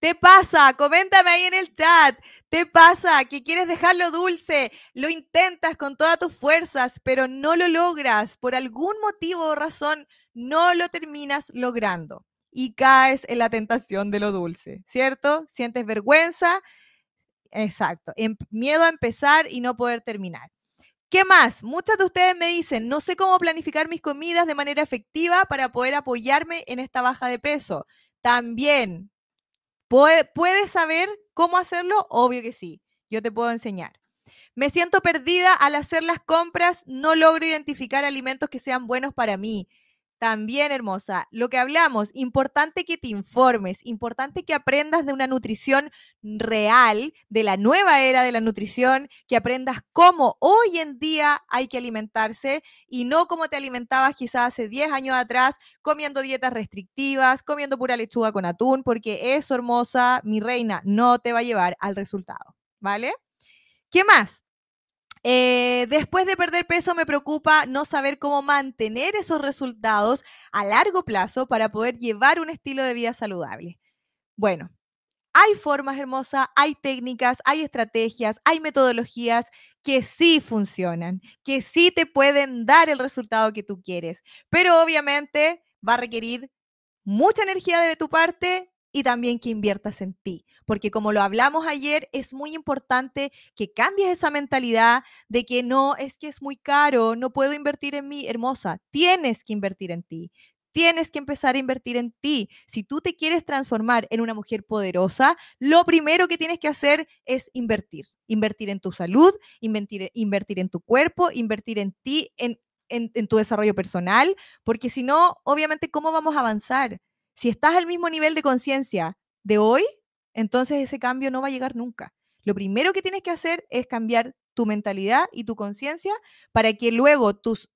¿Te pasa? Coméntame ahí en el chat. ¿Te pasa que quieres dejarlo dulce? Lo intentas con todas tus fuerzas, pero no lo logras. Por algún motivo o razón, no lo terminas logrando. Y caes en la tentación de lo dulce, ¿cierto? Sientes vergüenza. Exacto. Em, miedo a empezar y no poder terminar. ¿Qué más? Muchas de ustedes me dicen, no sé cómo planificar mis comidas de manera efectiva para poder apoyarme en esta baja de peso. También ¿Puedes saber cómo hacerlo? Obvio que sí, yo te puedo enseñar. Me siento perdida al hacer las compras, no logro identificar alimentos que sean buenos para mí. También hermosa, lo que hablamos, importante que te informes, importante que aprendas de una nutrición real, de la nueva era de la nutrición, que aprendas cómo hoy en día hay que alimentarse y no cómo te alimentabas quizás hace 10 años atrás, comiendo dietas restrictivas, comiendo pura lechuga con atún, porque eso, hermosa, mi reina, no te va a llevar al resultado, ¿vale? ¿Qué más? Eh, después de perder peso me preocupa no saber cómo mantener esos resultados a largo plazo para poder llevar un estilo de vida saludable. Bueno, hay formas hermosas, hay técnicas, hay estrategias, hay metodologías que sí funcionan, que sí te pueden dar el resultado que tú quieres, pero obviamente va a requerir mucha energía de tu parte y también que inviertas en ti. Porque como lo hablamos ayer, es muy importante que cambies esa mentalidad de que no, es que es muy caro, no puedo invertir en mí, hermosa, tienes que invertir en ti. Tienes que empezar a invertir en ti. Si tú te quieres transformar en una mujer poderosa, lo primero que tienes que hacer es invertir. Invertir en tu salud, invertir, en tu cuerpo, invertir en ti, en, en tu desarrollo personal, porque si no, obviamente, ¿cómo vamos a avanzar? Si estás al mismo nivel de conciencia de hoy, entonces ese cambio no va a llegar nunca. Lo primero que tienes que hacer es cambiar tu mentalidad y tu conciencia para que luego tus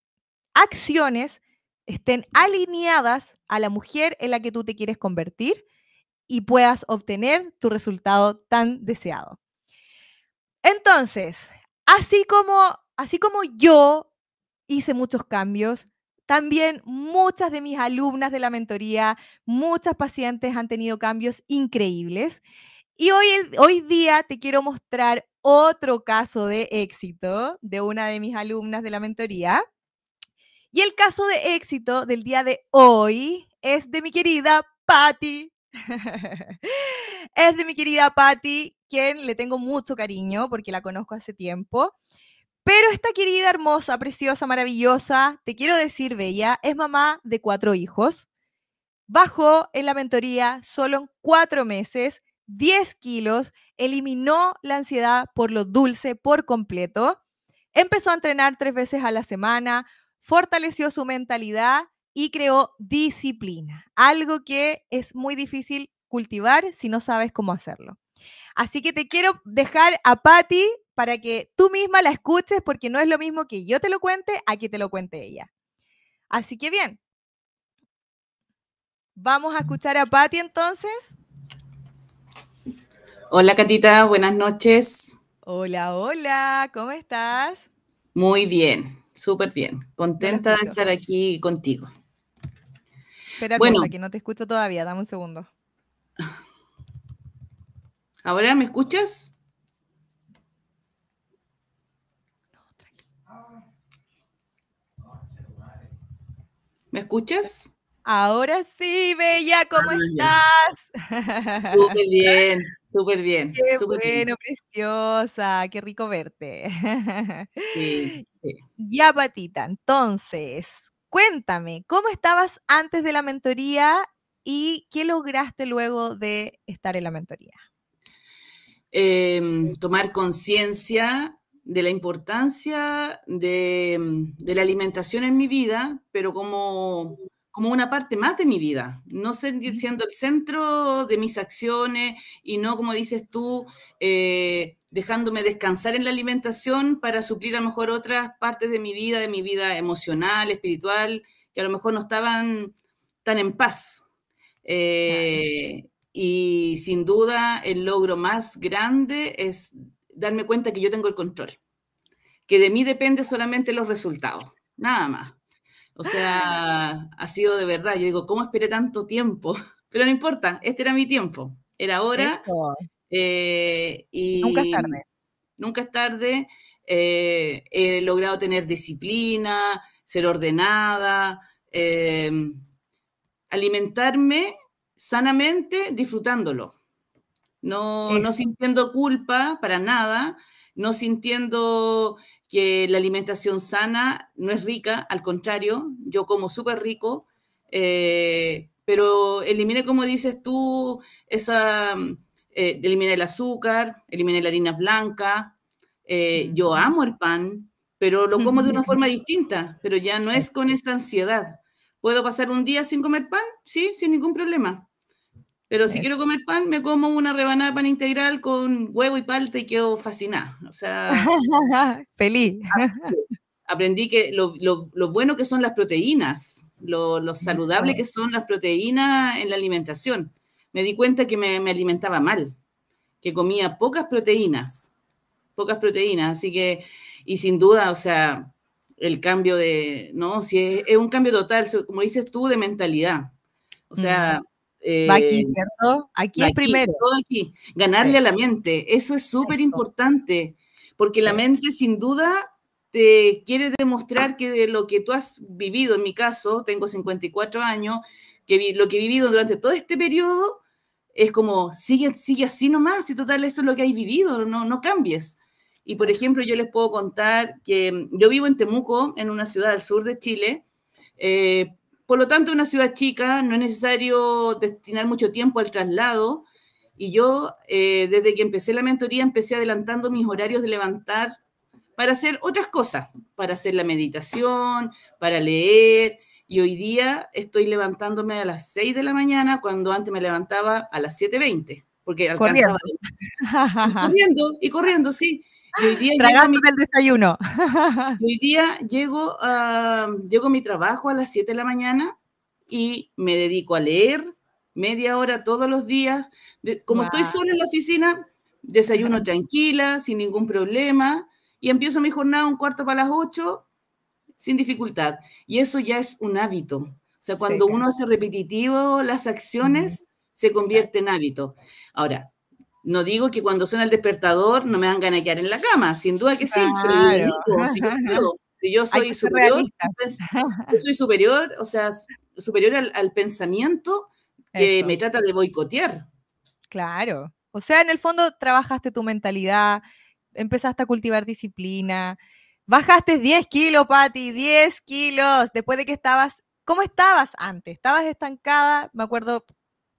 acciones estén alineadas a la mujer en la que tú te quieres convertir y puedas obtener tu resultado tan deseado. Entonces, así como, así como yo hice muchos cambios, también muchas de mis alumnas de la mentoría, muchas pacientes han tenido cambios increíbles. Y hoy, hoy día te quiero mostrar otro caso de éxito de una de mis alumnas de la mentoría. Y el caso de éxito del día de hoy es de mi querida Patti. es de mi querida Patti, quien le tengo mucho cariño porque la conozco hace tiempo. Pero esta querida, hermosa, preciosa, maravillosa, te quiero decir, Bella, es mamá de cuatro hijos. Bajó en la mentoría solo en cuatro meses, 10 kilos, eliminó la ansiedad por lo dulce por completo, empezó a entrenar tres veces a la semana, fortaleció su mentalidad y creó disciplina, algo que es muy difícil cultivar si no sabes cómo hacerlo. Así que te quiero dejar a Patti para que tú misma la escuches porque no es lo mismo que yo te lo cuente a que te lo cuente ella. Así que bien, vamos a escuchar a Patti entonces. Hola Catita, buenas noches. Hola, hola, ¿cómo estás? Muy bien, súper bien. Contenta de estar aquí contigo. Espera, bueno, que no te escucho todavía, dame un segundo. ¿Ahora me escuchas? ¿Me escuchas? Ahora sí, Bella, ¿cómo estás? Súper bien, súper bien. bueno, preciosa, qué rico verte. Ya, Patita, entonces, cuéntame, ¿cómo estabas antes de la mentoría y qué lograste luego de estar en la mentoría? Em, tomar conciencia de la importancia mm, de, la alimentación en mi vida, pero como, como una parte más de mi vida, no siendo el centro de mis acciones y no, como dices tú, eh, dejándome descansar en la alimentación para suplir a lo mejor otras partes de mi vida, de mi vida emocional, espiritual, que a lo mejor no estaban tan en paz. Eh, y sin duda el logro más grande es darme cuenta que yo tengo el control, que de mí depende solamente los resultados, nada más. O sea, ah. ha sido de verdad, yo digo, ¿cómo esperé tanto tiempo? Pero no importa, este era mi tiempo, era hora. Eh, y nunca es tarde. Nunca es tarde. Eh, he logrado tener disciplina, ser ordenada, eh, alimentarme sanamente disfrutándolo no, sintiendo culpa para nada, no sintiendo que la alimentación sana no es rica, al contrario, yo como súper rico, eh, pero elimine como dices tú, esa, mm, eh, el azúcar, elimine la harina blanca, eh, mm. yo amo el pan, pero lo como de una forma distinta, pero ya no es con esa ansiedad. ¿Puedo pasar un día sin comer pan? Sí, sin ningún problema. Pero si quiero comer pan, me como una rebanada de pan integral con huevo y palta y quedo fascinada. O sea, feliz. Aprendí que lo, bueno que son las proteínas, lo, saludable que son las proteínas en la alimentación. Me di cuenta que me, alimentaba mal, que comía pocas proteínas, pocas proteínas. Así que, y sin duda, o sea, el cambio de, no, si es, un cambio total, como dices tú, de mentalidad. O sea, aquí, eh, ¿cierto? Aquí es primero. Ganarle a la mente. Eso es súper importante, porque la mente sin duda te quiere demostrar que de lo que tú has vivido, en mi caso, tengo 54 años, que lo que he vivido durante todo este periodo es como, sigue, sigue así nomás, y total, eso es lo que hay vivido, no, no cambies. Y por ejemplo, yo les puedo contar que mm, yo vivo en Temuco, en una ciudad al sur de Chile, eh, por lo tanto, una ciudad chica, no es necesario destinar mucho tiempo al traslado. Y yo, eh, desde que empecé la mentoría, empecé adelantando mis horarios de levantar para hacer otras cosas, para hacer la meditación, para leer. Y hoy día estoy levantándome a las 6 de la mañana, cuando antes me levantaba a las 7.20, porque corriendo. corriendo, y corriendo, sí hoy día desayuno. hoy día llego a, llego mi trabajo a las 7 de la mañana y me dedico a leer media hora todos los días. como estoy sola en la oficina, desayuno tranquila, sin ningún problema, y empiezo mi jornada un cuarto para las 8 sin dificultad. Y eso ya es un hábito. O sea, cuando uno hace repetitivo las acciones, se convierte en hábito. Ahora, no digo que cuando suena el despertador no me dan ganas de quedar en la cama, sin duda que sí, pero yo soy superior, soy superior, o sea, superior al, pensamiento que me trata de boicotear. Claro, o sea, en el fondo trabajaste tu mentalidad, empezaste a cultivar disciplina, bajaste 10 kilos, Patti, 10 kilos, después de que estabas, ¿cómo estabas antes? Estabas estancada, me acuerdo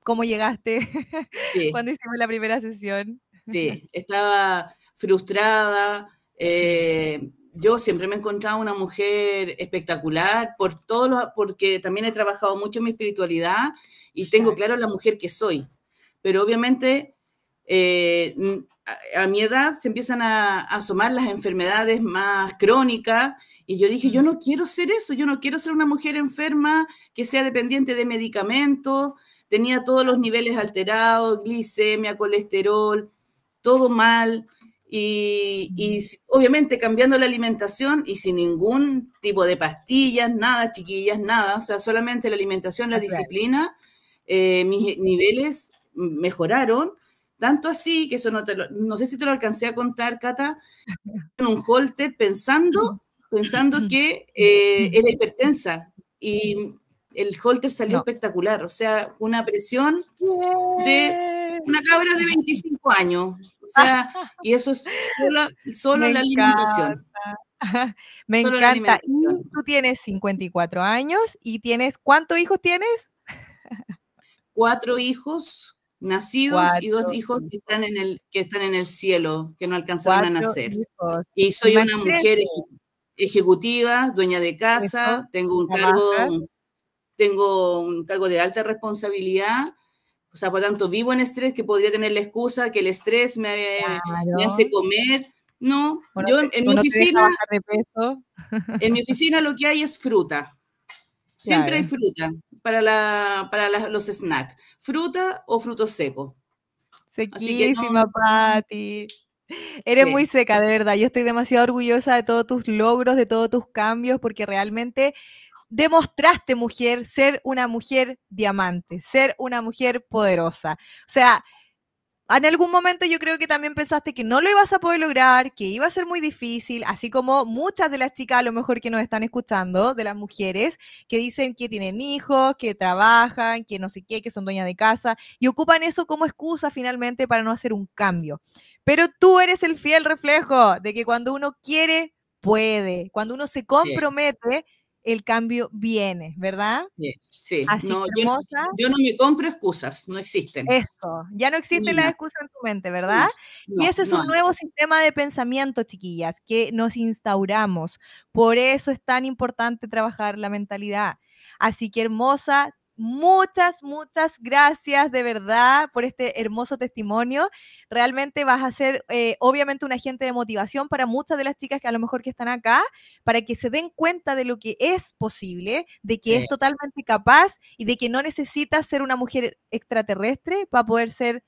cómo llegaste sí. cuando hicimos la primera sesión. Sí, estaba frustrada. Eh, yo siempre me he encontrado una mujer espectacular por todos porque también he trabajado mucho en mi espiritualidad y tengo claro la mujer que soy. Pero obviamente eh, a, mi edad se empiezan a, asomar las enfermedades más crónicas y yo dije, yo no quiero ser eso, yo no quiero ser una mujer enferma que sea dependiente de medicamentos, tenía todos los niveles alterados, glicemia, colesterol, todo mal. Y, mm. obviamente cambiando la alimentación y sin ningún tipo de pastillas, nada, chiquillas, nada, o sea, solamente la alimentación, la disciplina, eh, mis niveles mejoraron, tanto así que eso no, te no sé si te lo alcancé a contar, Cata, en un holter pensando, pensando que eh, era hipertensa y el holter salió espectacular, o sea, una presión de una cabra de 25 años, o sea, y eso es solo, la alimentación. Me encanta. tú tienes 54 años y tienes, ¿cuántos hijos tienes? Cuatro hijos nacidos y dos hijos que están en el, que están en el cielo, que no alcanzaron a nacer. Y soy una mujer ejecutiva, dueña de casa, tengo un cargo tengo un cargo de alta responsabilidad, o sea, por tanto, vivo en estrés, que podría tener la excusa que el estrés me, me hace comer. No, yo en, mi oficina. en mi oficina lo que hay es fruta. Siempre hay fruta para, la, para los snacks. Fruta o fruto seco. Sequísima, no, Eres muy seca, de verdad. Yo estoy demasiado orgullosa de todos tus logros, de todos tus cambios, porque realmente demostraste, mujer, ser una mujer diamante, ser una mujer poderosa. O sea, en algún momento yo creo que también pensaste que no lo ibas a poder lograr, que iba a ser muy difícil, así como muchas de las chicas a lo mejor que nos están escuchando, de las mujeres, que dicen que tienen hijos, que trabajan, que no sé qué, que son dueñas de casa, y ocupan eso como excusa finalmente para no hacer un cambio. Pero tú eres el fiel reflejo de que cuando uno quiere, puede. Cuando uno se compromete el cambio viene, ¿verdad? Sí, sí. no, yo, no, me compro excusas, no existen. Eso, ya no existen la las en tu mente, ¿verdad? y eso es un nuevo sistema de pensamiento, chiquillas, que nos instauramos. Por eso es tan importante trabajar la mentalidad. Así que hermosa, muchas, muchas gracias de verdad por este hermoso testimonio. Realmente vas a ser, eh, obviamente, un agente de motivación para muchas de las chicas que a lo mejor que están acá, para que se den cuenta de lo que es posible, de que es totalmente capaz y de que no necesitas ser una mujer extraterrestre para poder ser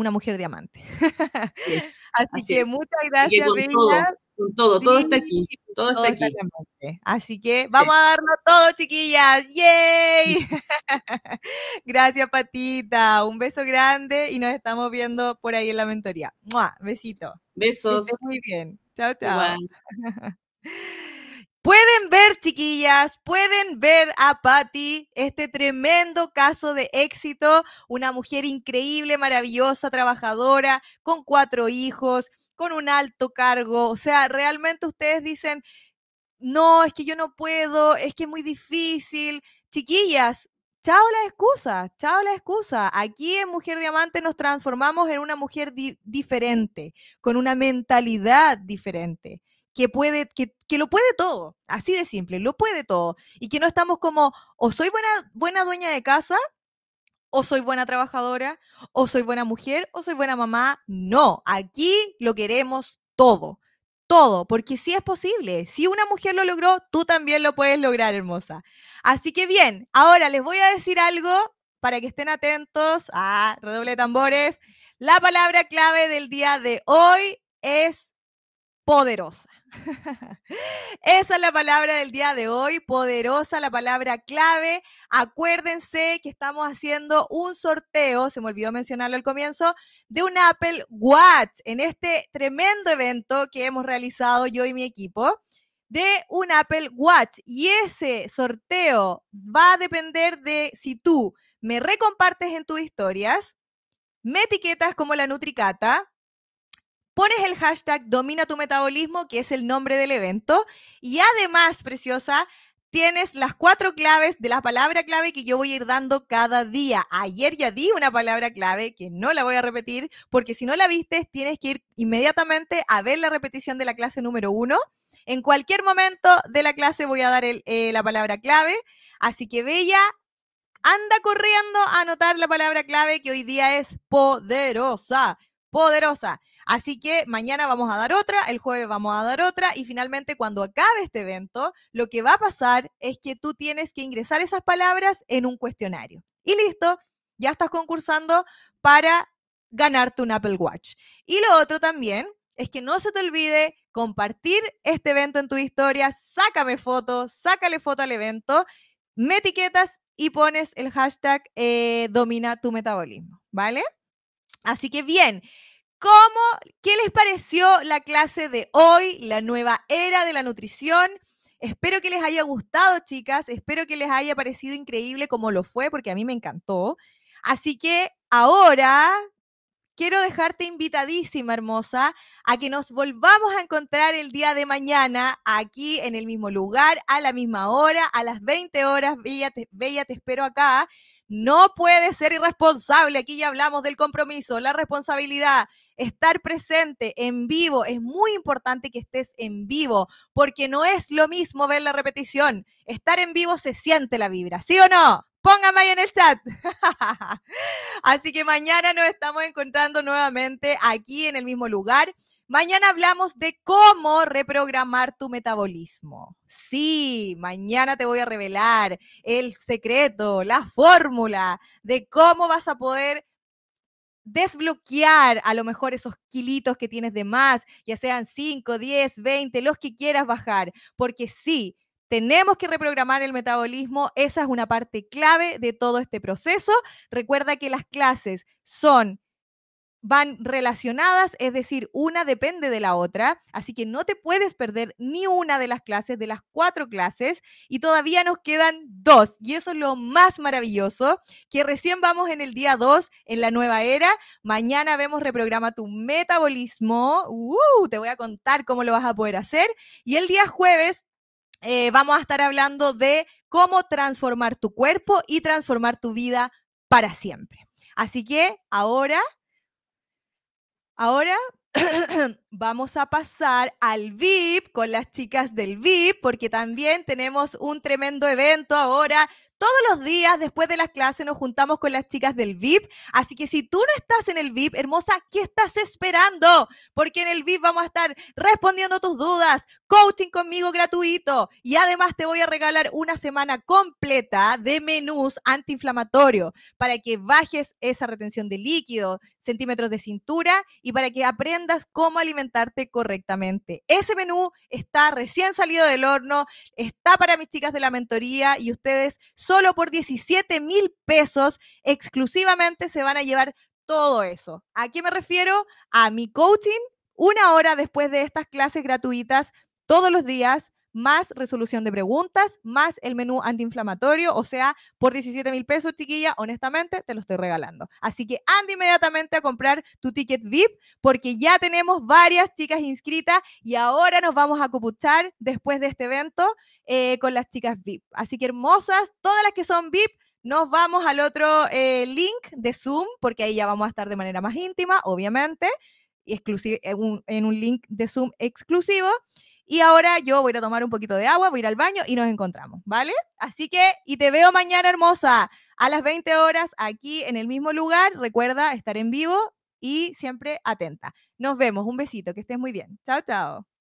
una mujer diamante. así, que muchas gracias, Bella. Todo, todo, todo está aquí. Todo, está aquí. así que vamos a darnos todo, chiquillas. ¡Yay! gracias, Patita. Un beso grande y nos estamos viendo por ahí en la mentoría. ¡Mua! Besito. Besos. muy bien. Chao, chao. Pueden ver, chiquillas, pueden ver a Patti, este tremendo caso de éxito, una mujer increíble, maravillosa, trabajadora, con cuatro hijos, con un alto cargo. O sea, realmente ustedes dicen, no, es que yo no puedo, es que es muy difícil. Chiquillas, chao la excusa, chao la excusa. Aquí en Mujer Diamante nos transformamos en una mujer diferente, con una mentalidad diferente que puede, que, lo puede todo, así de simple, lo puede todo. Y que no estamos como, o soy buena, buena dueña de casa, o soy buena trabajadora, o soy buena mujer, o soy buena mamá. No, aquí lo queremos todo, todo, porque si es posible. Si una mujer lo logró, tú también lo puedes lograr, hermosa. Así que bien, ahora les voy a decir algo para que estén atentos a ah, redoble tambores. La palabra clave del día de hoy es poderosa. Esa es la palabra del día de hoy, poderosa, la palabra clave. Acuérdense que estamos haciendo un sorteo, se me olvidó mencionarlo al comienzo, de un Apple Watch en este tremendo evento que hemos realizado yo y mi equipo de un Apple Watch y ese sorteo va a depender de si tú me recompartes en tus historias, me etiquetas como la Nutricata pones el hashtag Domina tu Metabolismo, que es el nombre del evento, y además, preciosa, tienes las cuatro claves de la palabra clave que yo voy a ir dando cada día. Ayer ya di una palabra clave que no la voy a repetir porque si no la viste tienes que ir inmediatamente a ver la repetición de la clase número uno. En cualquier momento de la clase voy a dar eh, la palabra clave. Así que Bella, anda corriendo a anotar la palabra clave que hoy día es poderosa. Poderosa. Así que mañana vamos a dar otra, el jueves vamos a dar otra y finalmente cuando acabe este evento, lo que va a pasar es que tú tienes que ingresar esas palabras en un cuestionario. Y listo, ya estás concursando para ganarte un Apple Watch. Y lo otro también es que no se te olvide compartir este evento en tu historia, sácame fotos, sácale foto al evento, me etiquetas y pones el hashtag eh, domina tu metabolismo, ¿vale? Así que bien, ¿Cómo, qué les pareció la clase de hoy, la nueva era de la nutrición? Espero que les haya gustado, chicas. Espero que les haya parecido increíble como lo fue, porque a mí me encantó. Así que ahora quiero dejarte invitadísima, hermosa, a que nos volvamos a encontrar el día de mañana aquí en el mismo lugar, a la misma hora, a las 20 horas. Bella, Bella, te espero acá. No puedes ser irresponsable. Aquí ya hablamos del compromiso, la responsabilidad, estar presente en vivo. Es muy importante que estés en vivo, porque no es lo mismo ver la repetición. Estar en vivo se siente la vibra, ¿sí o no? Póngame ahí en el chat. Así que mañana nos estamos encontrando nuevamente aquí en el mismo lugar. Mañana hablamos de cómo reprogramar tu metabolismo. Sí, mañana te voy a revelar el secreto, la fórmula de cómo vas a poder desbloquear a lo mejor esos kilitos que tienes de más, ya sean 5, 10, 20, los que quieras bajar, porque sí, tenemos que reprogramar el metabolismo, esa es una parte clave de todo este proceso. Recuerda que las clases son van relacionadas, es decir, una depende de la otra, así que no te puedes perder ni una de las clases, de las cuatro clases, y todavía nos quedan dos, y eso es lo más maravilloso, que recién vamos en el día dos en la nueva era, mañana vemos reprograma tu metabolismo, uh, te voy a contar cómo lo vas a poder hacer, y el día jueves eh, vamos a estar hablando de cómo transformar tu cuerpo y transformar tu vida para siempre. Así que ahora Ahora vamos a pasar al VIP con las chicas del VIP, porque también tenemos un tremendo evento ahora todos los días después de las clases nos juntamos con las chicas del VIP, así que si tú no estás en el VIP, hermosa, ¿qué estás esperando? Porque en el VIP vamos a estar respondiendo tus dudas, coaching conmigo gratuito y además te voy a regalar una semana completa de menús antiinflamatorio para que bajes esa retención de líquido, centímetros de cintura y para que aprendas cómo alimentarte correctamente. Ese menú está recién salido del horno, está para mis chicas de la mentoría y ustedes solo por 17 mil pesos exclusivamente se van a llevar todo eso. ¿A qué me refiero? A mi coaching una hora después de estas clases gratuitas todos los días más resolución de preguntas, más el menú antiinflamatorio, o sea, por 17 mil pesos, chiquilla, honestamente, te lo estoy regalando. Así que anda inmediatamente a comprar tu ticket VIP, porque ya tenemos varias chicas inscritas y ahora nos vamos a cupuchar después de este evento eh, con las chicas VIP. Así que hermosas, todas las que son VIP, nos vamos al otro eh, link de Zoom, porque ahí ya vamos a estar de manera más íntima, obviamente, en un link de Zoom exclusivo. Y ahora yo voy a tomar un poquito de agua, voy a ir al baño y nos encontramos, ¿vale? Así que, y te veo mañana, hermosa, a las 20 horas aquí en el mismo lugar. Recuerda estar en vivo y siempre atenta. Nos vemos, un besito, que estés muy bien. Chao, chao.